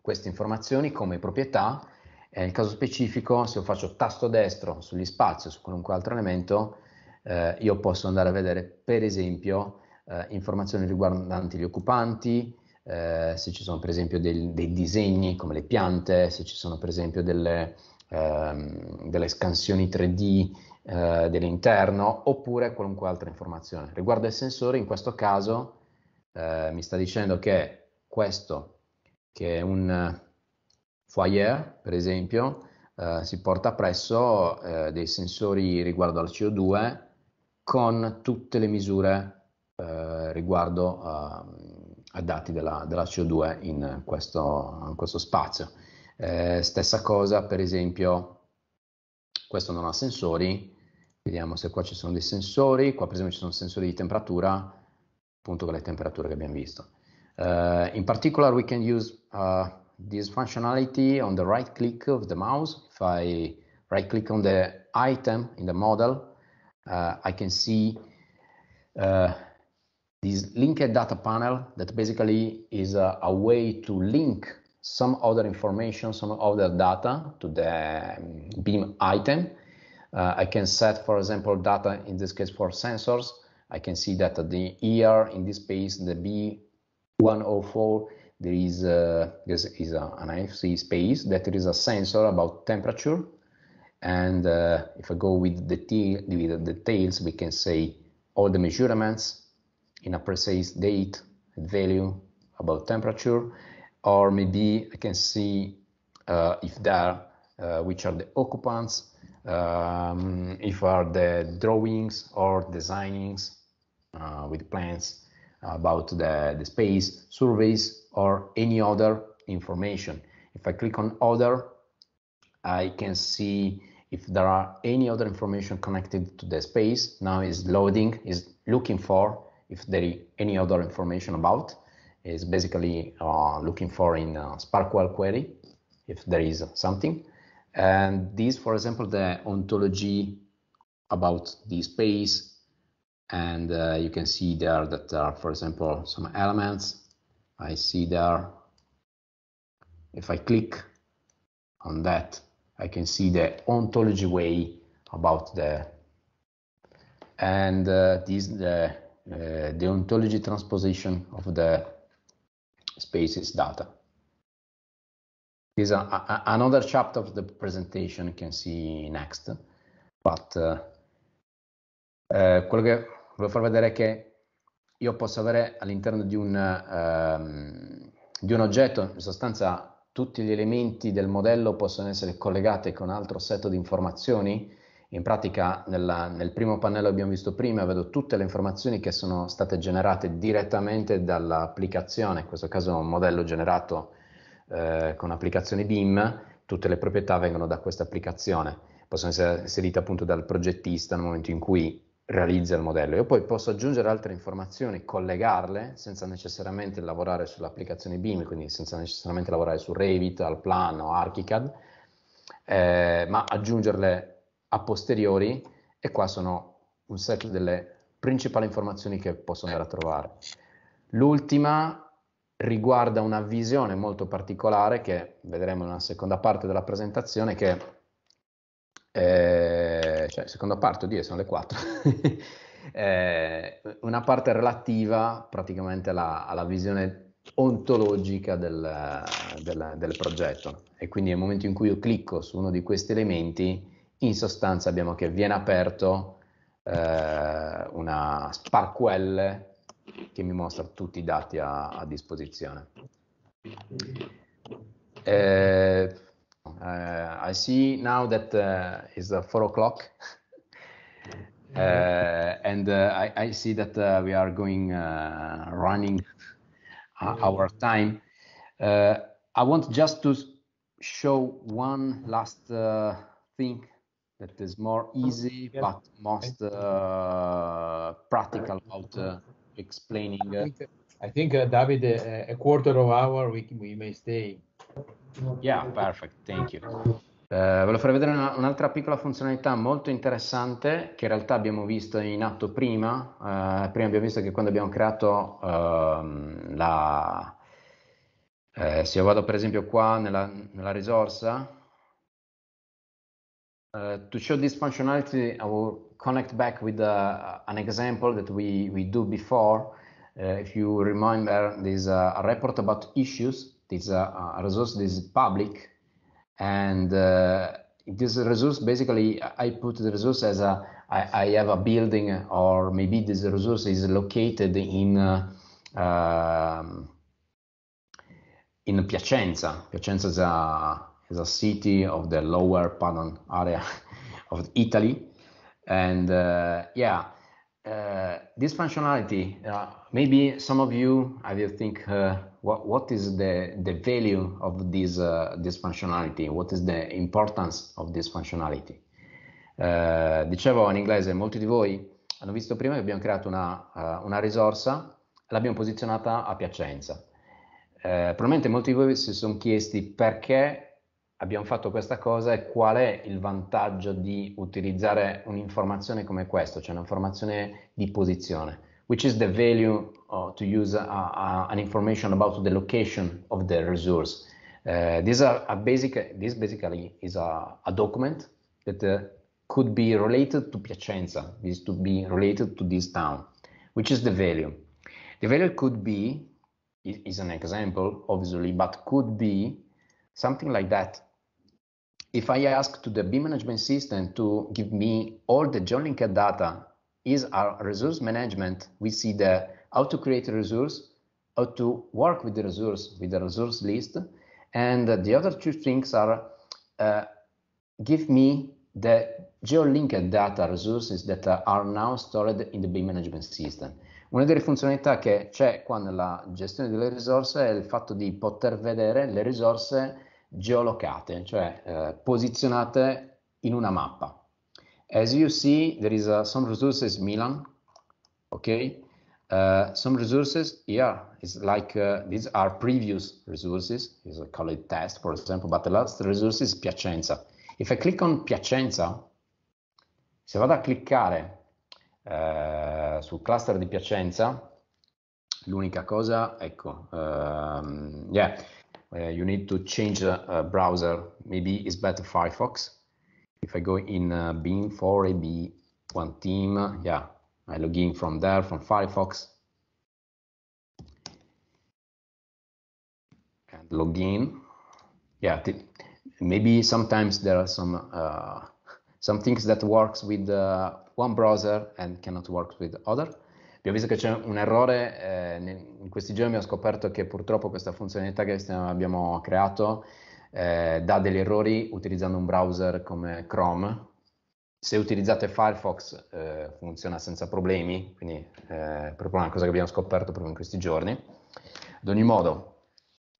queste informazioni come proprietà eh, nel caso specifico, se io faccio tasto destro sugli spazi o su qualunque altro elemento, eh, io posso andare a vedere, per esempio, eh, informazioni riguardanti gli occupanti, eh, se ci sono per esempio dei, dei, disegni come le piante, se ci sono per esempio delle, ehm, delle scansioni 3D eh, dell'interno, oppure qualunque altra informazione. Riguardo ai sensori, in questo caso eh, mi sta dicendo che questo, che è un Foyer, per esempio, eh, si porta presso eh, dei sensori riguardo al CO2 con tutte le misure eh, riguardo ehm, a dati della, della CO2 in questo, in questo spazio. Eh, stessa cosa, per esempio, questo non ha sensori, vediamo se qua ci sono dei sensori, qua per esempio ci sono sensori di temperatura, appunto con le temperature che abbiamo visto. Uh, in particolare, we can use uh, this functionality on the right click of the mouse. If I right click on the item in the model, uh, I can see uh, this linked data panel that basically is a, a, way to link some other information, some other data to the um, beam item. Uh, I can set, for example, data in this case for sensors. I can see that the ER in this space, the B104 there is, a, there is a, an IFC space that there is a sensor about temperature. And uh, if I go with the, with the details, we can say all the measurements in a precise date, value about temperature, or maybe I can see uh, if there, uh, which are the occupants, um, if are the drawings or designings uh, with plans about the, the space, surveys, or any other information. If I click on other, I can see if there are any other information connected to the space. Now is loading, is looking for if there is any other information about. Is basically uh, looking for in uh, query if there is something. And this, for example, the ontology about the space. And uh, you can see there that there are, for example, some elements I see there, if I click on that, I can see the ontology way about the, and uh, this, the, uh, the ontology transposition of the spaces data. This is uh, a, a, another chapter of the presentation you can see next, but uh, uh quello che far vedere è che io posso avere all'interno di un, ehm, di un oggetto, in sostanza tutti gli elementi del modello possono essere collegati con altro set di informazioni. In pratica nella, nel primo pannello che abbiamo visto prima vedo tutte le informazioni che sono state generate direttamente dall'applicazione, in questo caso un modello generato eh, con applicazione BIM, tutte le proprietà vengono da questa applicazione, possono essere inserite appunto dal progettista nel momento in cui realizza il modello. Io poi posso aggiungere altre informazioni, collegarle senza necessariamente lavorare sull'applicazione BIM, quindi senza necessariamente lavorare su Revit, Alplan o Archicad, eh, ma aggiungerle a posteriori e qua sono un set delle principali informazioni che posso andare a trovare. L'ultima riguarda una visione molto particolare che vedremo nella seconda parte della presentazione che eh, cioè seconda parte, oddio, sono le 4. eh, una parte relativa praticamente alla, alla visione ontologica del, del, del, progetto e quindi nel momento in cui io clicco su uno di questi elementi, in sostanza abbiamo che viene aperto eh, una sparquelle che mi mostra tutti i dati a, a disposizione. Eh, Uh, I see now that uh, it's uh, four o'clock, mm-hmm. uh, and uh, I, I, see that uh, we are going running mm-hmm. our time. I want just to show one last thing that is more easy oh, yeah. but most practical about explaining. I think, David, a, a quarter of hour we we may stay. Yeah, perfect, thank you. Eh, volevo fare vedere una, un'altra piccola funzionalità molto interessante che in realtà abbiamo visto in atto prima. Eh, prima abbiamo visto che quando abbiamo creato ehm, eh, la... se io vado per esempio qua nella, nella risorsa, uh, to show this functionality I will connect back with uh, an example that we, we do before. Uh, if you remember, there's a, a report about issues This uh, uh resource is public, and uh, this resource basically I put the resource as a I, I have a building or maybe this resource is located in uh, um, in Piacenza. Piacenza is a is a city of the lower Pannon area of Italy, and uh, yeah, uh, this functionality. Uh, maybe some of you, I will think, what, what is the, the value of this, uh, this functionality? What is the importance of this functionality? Uh, dicevo in inglese, molti di voi hanno visto prima che abbiamo creato una, uh, una risorsa, l'abbiamo posizionata a Piacenza. Eh, probabilmente molti di voi si sono chiesti perché abbiamo fatto questa cosa e qual è il vantaggio di utilizzare un'informazione come questa, cioè un'informazione di posizione. which is the value uh, to use uh, uh, an information about the location of the resource. Uh, this are a basic, this basically is a, a document that could be related to Piacenza, this to be related to this town, which is the value. The value could be, is an example, obviously, but could be something like that. If I ask to the B management system to give me all the John Linker data is our resource management. We see the how to create a resource, how to work with the resource, with the resource list. And the other two things are uh, give me the geolinked data resources that are now stored in the BIM management system. Una delle funzionalità che c'è qua nella gestione delle risorse è il fatto di poter vedere le risorse geolocate, cioè eh, posizionate in una mappa. As you see, there is uh, some resources Milan, okay? Uh, some resources, yeah, it's like uh, these are previous resources, is a college test, for example, but the last resource is Piacenza. If I click on Piacenza, se vado a cliccare uh, sul cluster di Piacenza, l'unica cosa, ecco, um, yeah, uh, you need to change the uh, browser, maybe it's better Firefox, if I go in uh, bin for AB one team, yeah, I log in from there, from Firefox. And login. Yeah, maybe sometimes there are some uh, some things that works with uh, one browser and cannot work with other. Vi ho visto che c'è un errore, eh, in questi giorni ho scoperto che purtroppo questa funzionalità che abbiamo creato eh, dà degli errori utilizzando un browser come Chrome. Se utilizzate Firefox eh, funziona senza problemi, quindi eh, proprio una cosa che abbiamo scoperto proprio in questi giorni. Ad ogni modo,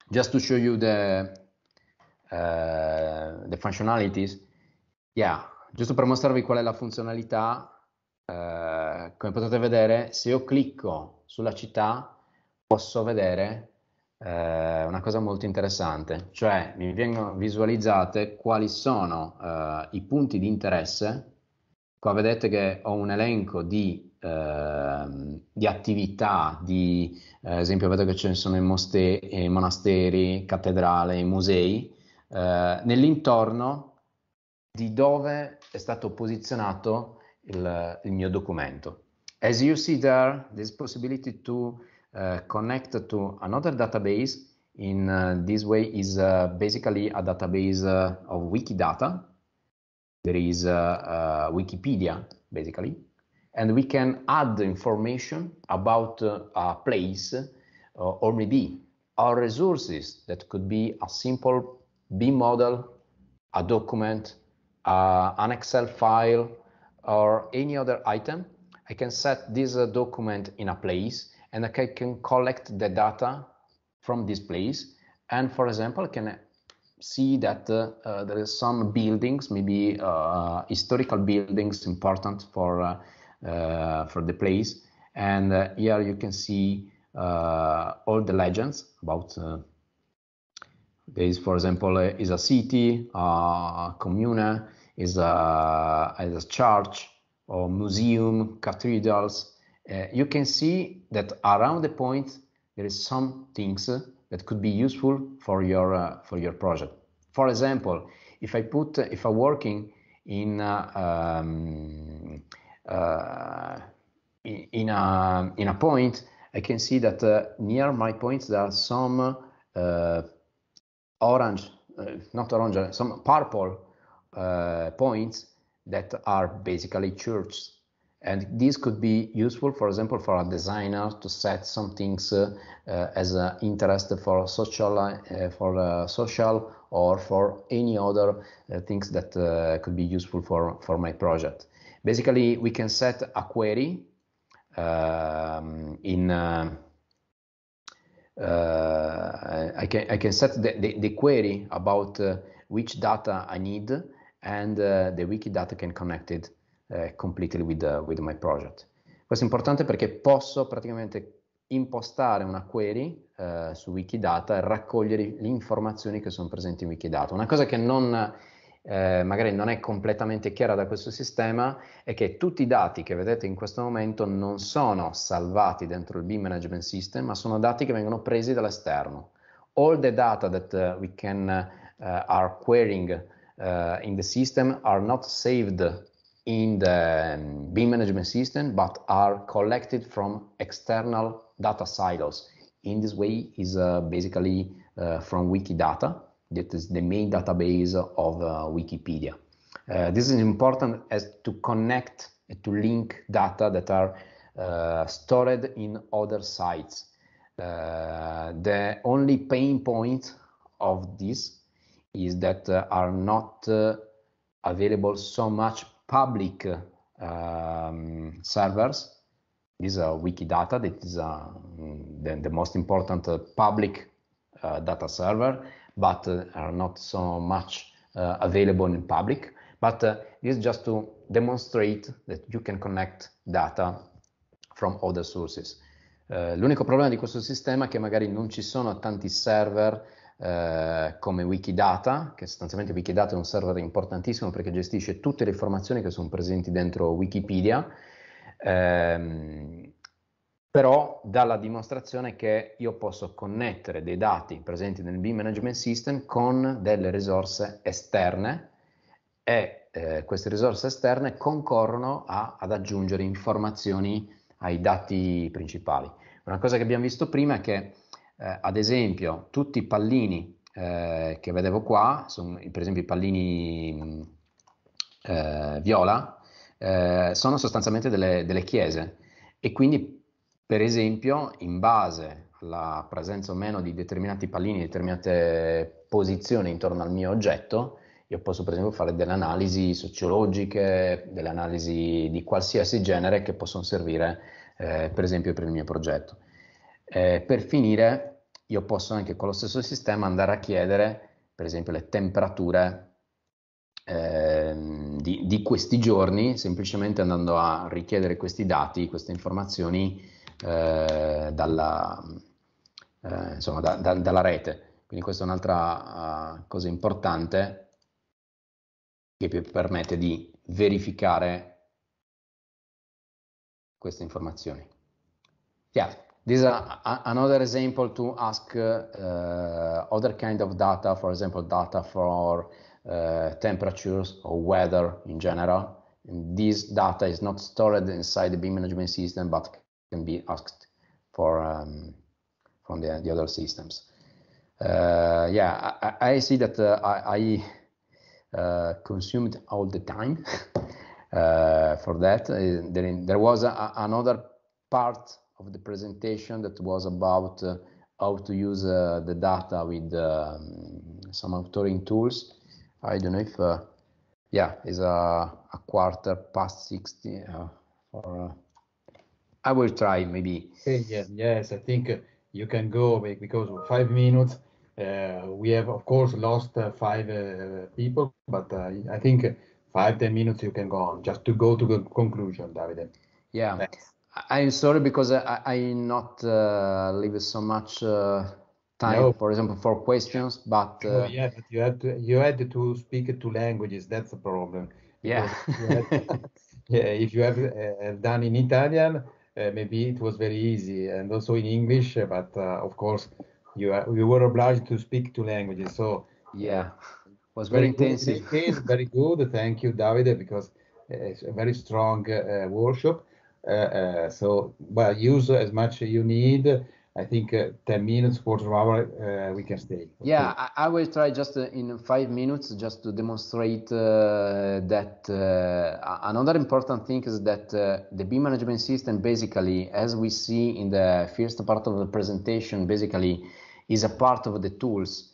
just to show you the, uh, the functionalities, yeah, giusto per mostrarvi qual è la funzionalità, uh, come potete vedere, se io clicco sulla città posso vedere eh, una cosa molto interessante, cioè mi vengono visualizzate quali sono eh, i punti di interesse. Qua vedete che ho un elenco di, ehm, di attività, di eh, esempio vedo che ce ne sono i, moste- i monasteri, cattedrale, i musei, eh, nell'intorno di dove è stato posizionato il, il mio documento. As you see there, this possibility to Uh, connect to another database. In uh, this way is uh, basically a database of Wikidata. There is Wikipedia, basically. And we can add information about a place or maybe our resources that could be a simple B model, a document, uh, an Excel file, or any other item. I can set this uh, document in a place and I can collect the data from this place. And for example, I can see that uh, uh there are some buildings, maybe uh, historical buildings important for, uh, uh for the place. And uh, here you can see all the legends about there is, for example, is a city, a commune, is a, is a church or museum, cathedrals, uh, you can see that around the point there is some things uh, that could be useful for your uh, for your project. For example, if I put uh, if I'm working in uh, um, uh, in a in a point, I can see that near my points there are some orange, not orange, some purple points that are basically churches and this could be useful, for example, for a designer to set some things uh, uh, as an interest for social, uh, for social or for any other uh, things that uh, could be useful for, for my project. Basically, we can set a query um, in. Uh, I can I can set the, the, the query about which data I need, and the wiki data can connect it eh, completely with, the, uh, with my project. Questo è importante perché posso praticamente impostare una query eh, su Wikidata e raccogliere le informazioni che sono presenti in Wikidata. Una cosa che non, eh, magari non è completamente chiara da questo sistema è che tutti i dati che vedete in questo momento non sono salvati dentro il BIM Management System, ma sono dati che vengono presi dall'esterno. All the data that uh, we can uh, are querying uh, in the system are not saved in the um, beam management system, but are collected from external data silos. In this way is uh, basically uh, from Wikidata, that is the main database of uh, Wikipedia. Uh, this is important as to connect, uh, to link data that are stored in other sites. the only pain point of this is that uh, are not uh, available so much public um, servers. This is Wikidata, that is uh, the, the, most important uh, public uh, data server, but uh, are not so much uh, available in public. But this is just to demonstrate that you can connect data from other sources. L'unico problema di questo sistema è che magari non ci sono tanti server Eh, come Wikidata, che sostanzialmente Wikidata è un server importantissimo perché gestisce tutte le informazioni che sono presenti dentro Wikipedia, ehm, però dalla dimostrazione che io posso connettere dei dati presenti nel Beam Management System con delle risorse esterne e eh, queste risorse esterne concorrono a, ad aggiungere informazioni ai dati principali. Una cosa che abbiamo visto prima è che eh, ad esempio, tutti i pallini eh, che vedevo qua, sono, per esempio i pallini mm, eh, viola, eh, sono sostanzialmente delle, delle chiese e quindi, per esempio, in base alla presenza o meno di determinati pallini, determinate posizioni intorno al mio oggetto, io posso per esempio fare delle analisi sociologiche, delle analisi di qualsiasi genere che possono servire eh, per esempio per il mio progetto. Eh, per finire, io posso anche con lo stesso sistema andare a chiedere, per esempio, le temperature eh, di, di, questi giorni, semplicemente andando a richiedere questi dati, queste informazioni eh, dalla, eh, insomma, da, da, dalla, rete. Quindi questa è un'altra uh, cosa importante che vi permette di verificare queste informazioni. Chiaro? This is another example to ask uh, other kind of data, for example, data for uh, temperatures or weather in general. And this data is not stored inside the beam management system, but can be asked for um, from the, the other systems. Uh, yeah, I, I, see that uh, I, I uh, consumed all the time uh, for that. There, there was a, another part of the presentation that was about uh, how to use uh, the data with um, some authoring tools. I don't know if, uh, yeah, it's a, a quarter past 60 uh, for, uh, I will try maybe. Yes, yes, I think you can go because five minutes, uh, we have of course lost five people, but I think five ten minutes you can go on just to go to the conclusion, David. Yeah, Thanks. I'm sorry because I, I not uh, leave so much uh, time, no. for example, for questions. But uh, yeah, but you had to you had to speak two languages. That's the problem. Yeah. yeah. If you have uh, done in Italian, uh, maybe it was very easy, and also in English. Uh, but of course, you are, you were obliged to speak two languages. So yeah, was very, very intensive. Good, very good. Thank you, Davide, because it's a very strong workshop uh, uh, so, well, use as much as you need. I think uh, 10 minutes, quarter of hour, we can stay. Yeah, I, I, will try just in five minutes just to demonstrate that another important thing is that the B management system, basically, as we see in the first part of the presentation, basically is a part of the tools.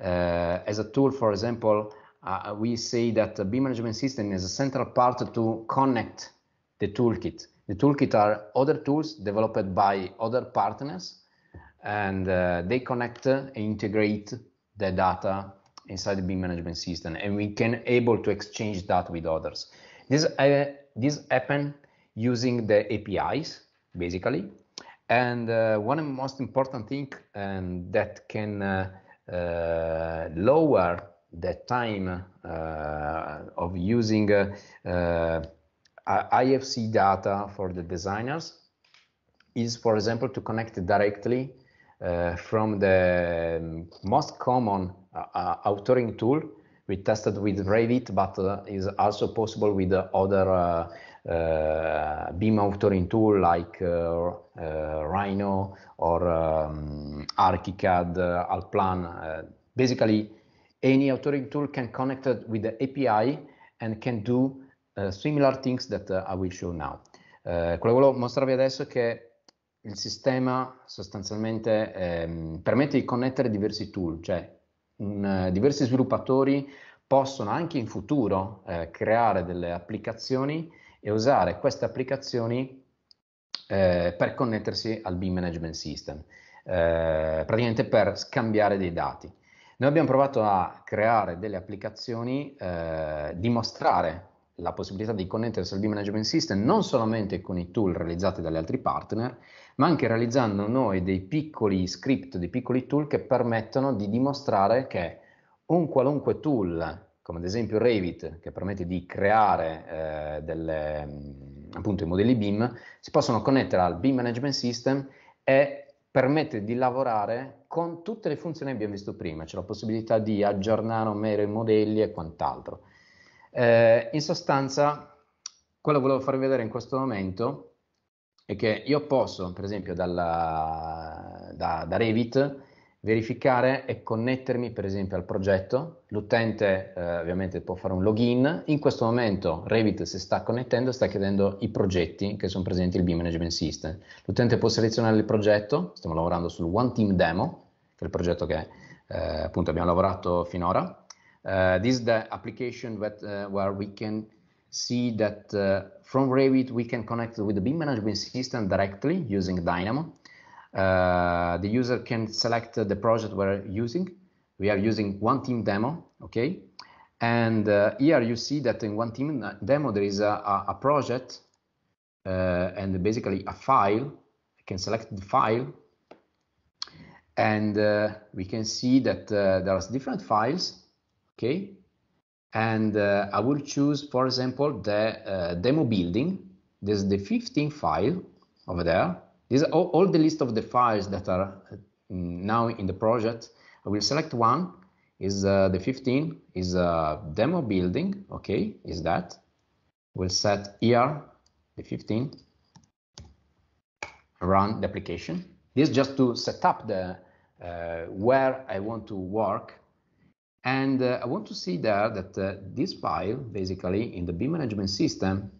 Uh, as a tool, for example, uh, we say that the B management system is a central part to connect the toolkit. The toolkit are other tools developed by other partners and uh, they connect and integrate the data inside the BIM management system and we can able to exchange that with others. This, uh, this happen using the APIs basically and uh, one most important thing um, that can uh, uh, lower the time uh, of using uh, uh, IFC data for the designers is, for example, to connect directly uh, from the um, most common uh, uh, authoring tool. We tested with Revit, but uh, is also possible with other uh, uh BIM authoring tool like Rhino or um, ArchiCAD, Alplan. basically, any authoring tool can connect with the API and can do Uh, similar things that uh, I will show now. Uh, quello che volevo mostrarvi adesso è che il sistema sostanzialmente ehm, permette di connettere diversi tool, cioè un, eh, diversi sviluppatori possono anche in futuro eh, creare delle applicazioni e usare queste applicazioni eh, per connettersi al Beam Management System, eh, praticamente per scambiare dei dati. Noi abbiamo provato a creare delle applicazioni, eh, dimostrare la possibilità di connettersi al B-Management System non solamente con i tool realizzati dagli altri partner, ma anche realizzando noi dei piccoli script, dei piccoli tool che permettono di dimostrare che un qualunque tool, come ad esempio Revit, che permette di creare eh, delle, mm, appunto, i modelli BIM, si possono connettere al BIM Management System e permette di lavorare con tutte le funzioni che abbiamo visto prima, c'è cioè la possibilità di aggiornare o meno i modelli e quant'altro. Eh, in sostanza, quello che volevo farvi vedere in questo momento è che io posso, per esempio, dalla, da, da Revit verificare e connettermi per esempio al progetto, l'utente eh, ovviamente può fare un login, in questo momento Revit si sta connettendo e sta chiedendo i progetti che sono presenti nel B-Management System, l'utente può selezionare il progetto, stiamo lavorando sul One Team Demo, che è il progetto che eh, appunto abbiamo lavorato finora, Uh, this is the application that, uh, where we can see that uh, from Revit we can connect with the BIM management system directly using Dynamo. the user can select the project we're using. We are using one team demo, okay? And uh, here you see that in one team demo, there is a, a project uh, and basically a file. I can select the file and uh, we can see that there are different files okay? And uh, I will choose, for example, the uh, demo building. This is the 15 file over there. These are all, all the list of the files that are mm, now in the project. I will select one, is uh, the 15, is a demo building, okay, is that. We'll set here the 15, run the application. This just to set up the uh, where I want to work and uh, I want to see there that uh, this file, basically, in the beam management system,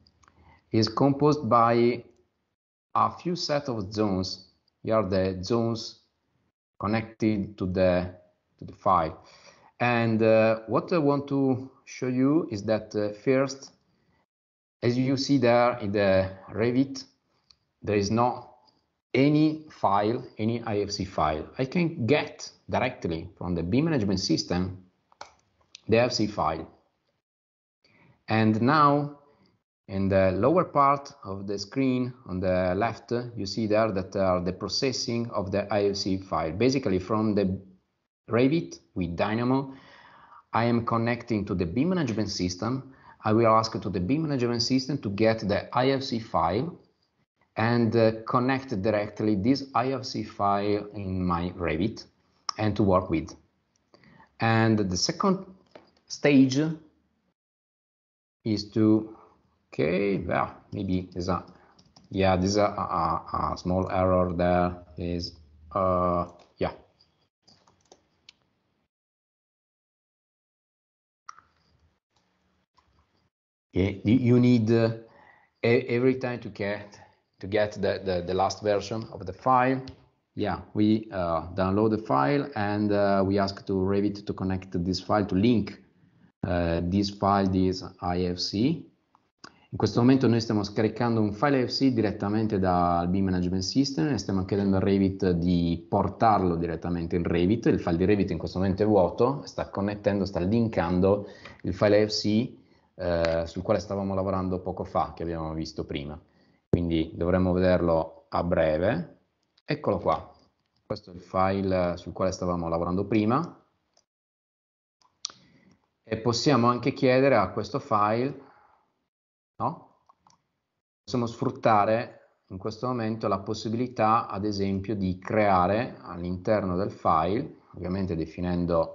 is composed by a few set of zones. Here are the zones connected to the, to the file. And uh, what I want to show you is that uh, first, as you see there in the Revit, there is not any file, any IFC file. I can get directly from the B management system the FC file. And now in the lower part of the screen on the left, you see there that are the processing of the IFC file. Basically from the Revit with Dynamo, I am connecting to the BIM management system. I will ask to the BIM management system to get the IFC file and uh, connect directly this IFC file in my Revit and to work with. And the second stage is to okay well maybe there's a yeah there's a, a, a small error there is uh yeah yeah you need uh, every time to get to get the, the, the last version of the file yeah, we uh, download the file and uh, we ask to Revit to connect this file to link eh, this file this IFC. In questo momento noi stiamo scaricando un file IFC direttamente dal BIM Management System e stiamo chiedendo a Revit di portarlo direttamente in Revit. Il file di Revit in questo momento è vuoto, sta connettendo, sta linkando il file IFC eh, sul quale stavamo lavorando poco fa, che abbiamo visto prima. Quindi dovremmo vederlo a breve. Eccolo qua, questo è il file sul quale stavamo lavorando prima, e possiamo anche chiedere a questo file, no? possiamo sfruttare in questo momento la possibilità ad esempio di creare all'interno del file, ovviamente definendo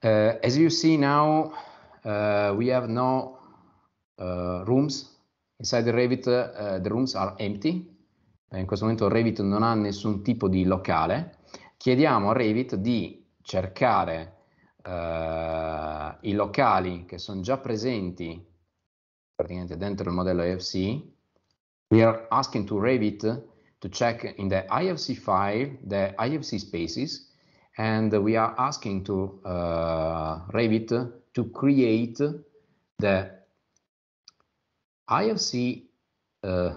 Uh, as you see now, uh, we have no uh, rooms. Inside the Revit, the rooms are empty. In questo momento Revit non ha nessun tipo di locale chiediamo a Revit di cercare eh, i locali che sono già presenti praticamente dentro il modello IFC. We are asking to Revit to check in the IFC file the IFC spaces and we are asking to uh, Revit to create the IFC uh, eh,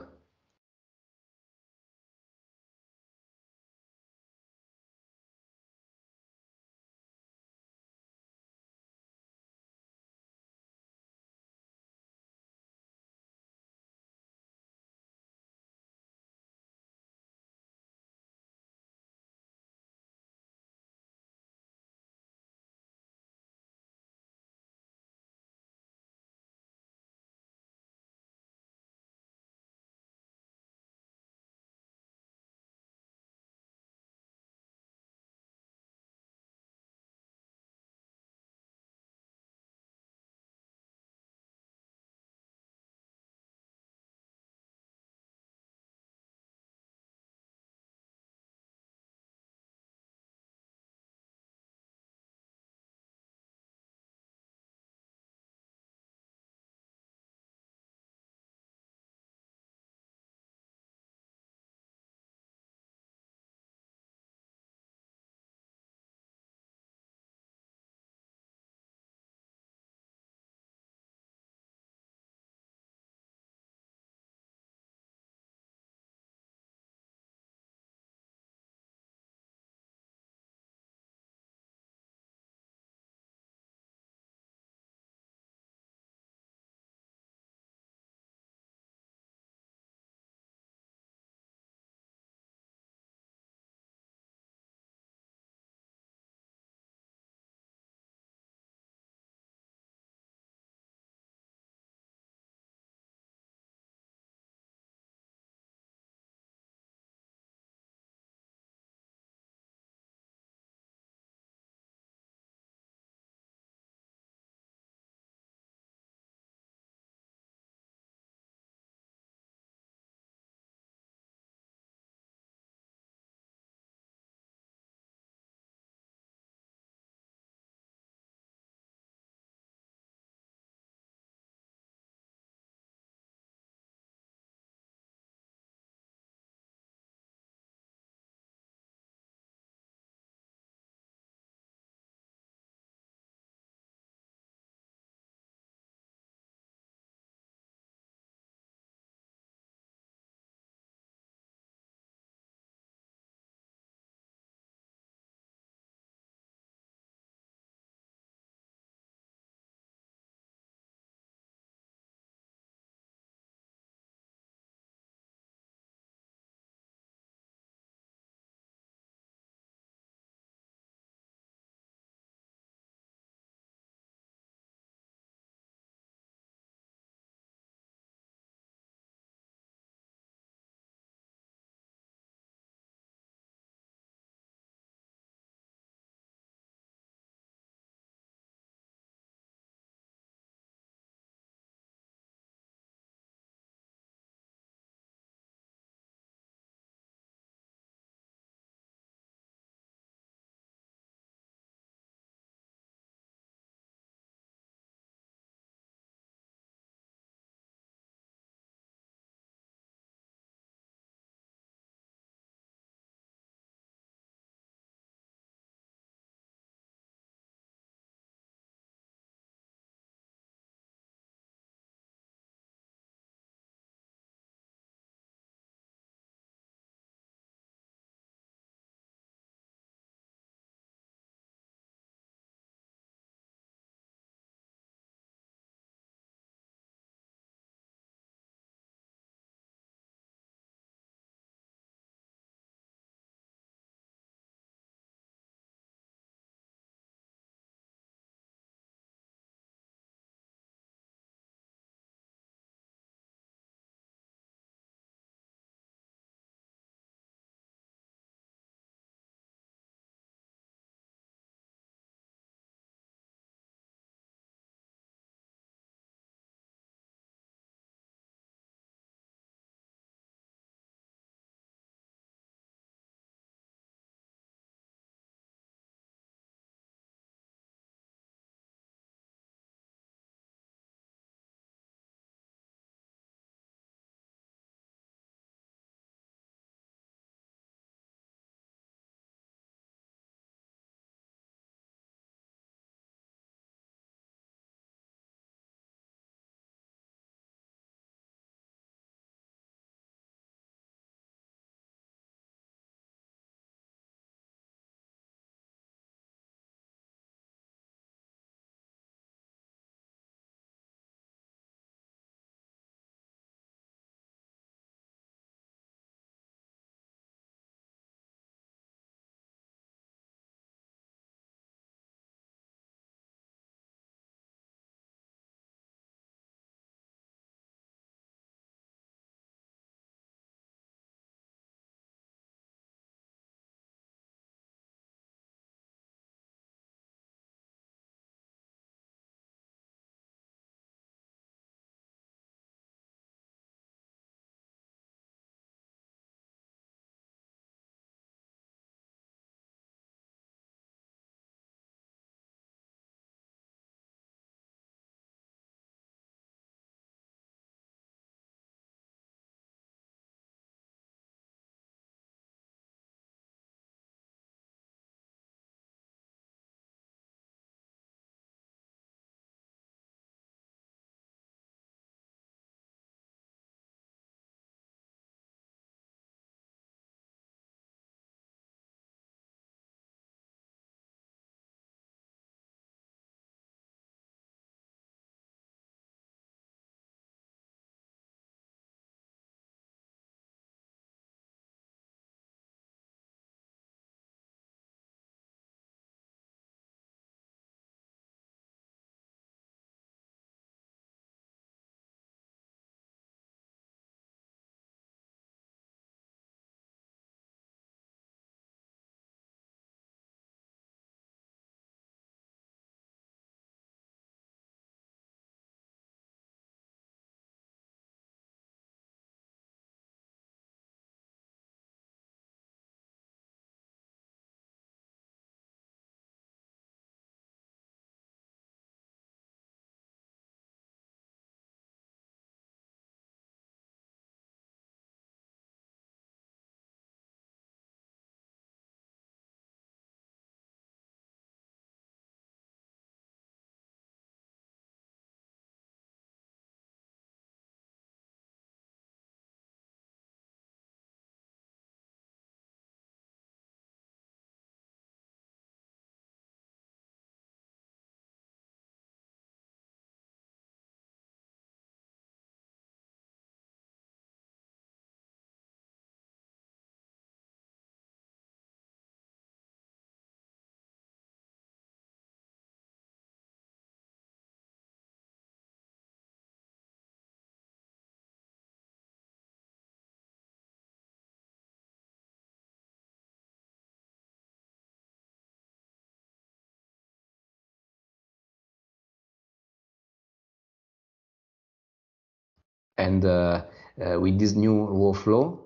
and uh, uh, with this new workflow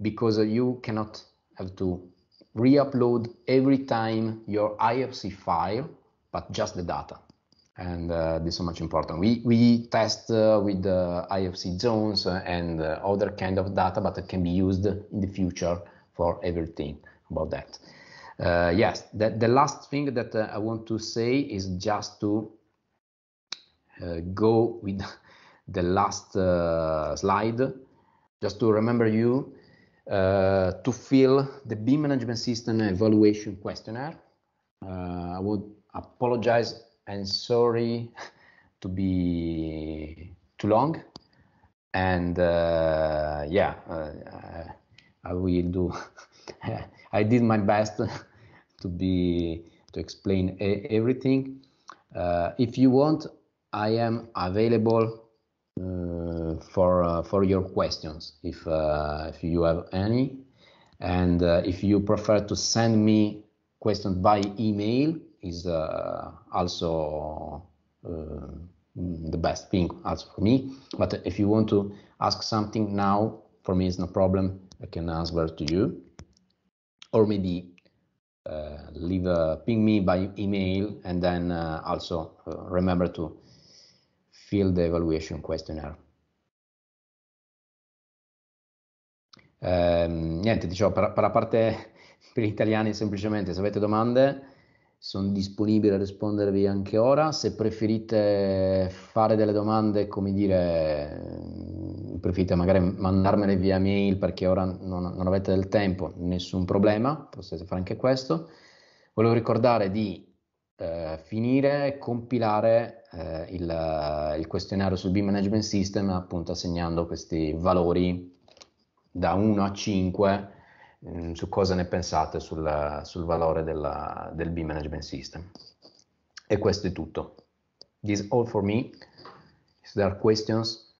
because uh, you cannot have to re-upload every time your IFC file, but just the data. And uh, this is much important. We, we test uh, with the IFC zones uh, and uh, other kind of data, but it can be used in the future for everything about that. Uh, yes, the last thing that I want to say is just to go with the last uh, slide, just to remember you uh, to fill the B management system evaluation questionnaire. Uh, I would apologize and sorry to be too long and uh, yeah uh, i will do i did my best to be to explain everything uh, if you want i am available for uh, for your questions, if uh, if you have any, and uh, if you prefer to send me questions by email, is also mm, the best thing also for me. But if you want to ask something now, for me it's no problem. I can answer to you, or maybe uh, leave a, ping me by email, and then uh, also uh, remember to Field evaluation questionnaire. Eh, niente, diciamo, per, per, la parte per gli italiani semplicemente, se avete domande sono disponibile a rispondervi anche ora, se preferite fare delle domande, come dire, preferite magari mandarmele via mail perché ora non, non avete del tempo, nessun problema, potete fare anche questo. Volevo ricordare di eh, finire e compilare eh, il, eh, il, questionario sul Beam Management System appunto assegnando questi valori da 1 a 5 mm, su cosa ne pensate sul, sul valore della, del Beam Management System. E questo è tutto. This is all for me. If there are questions,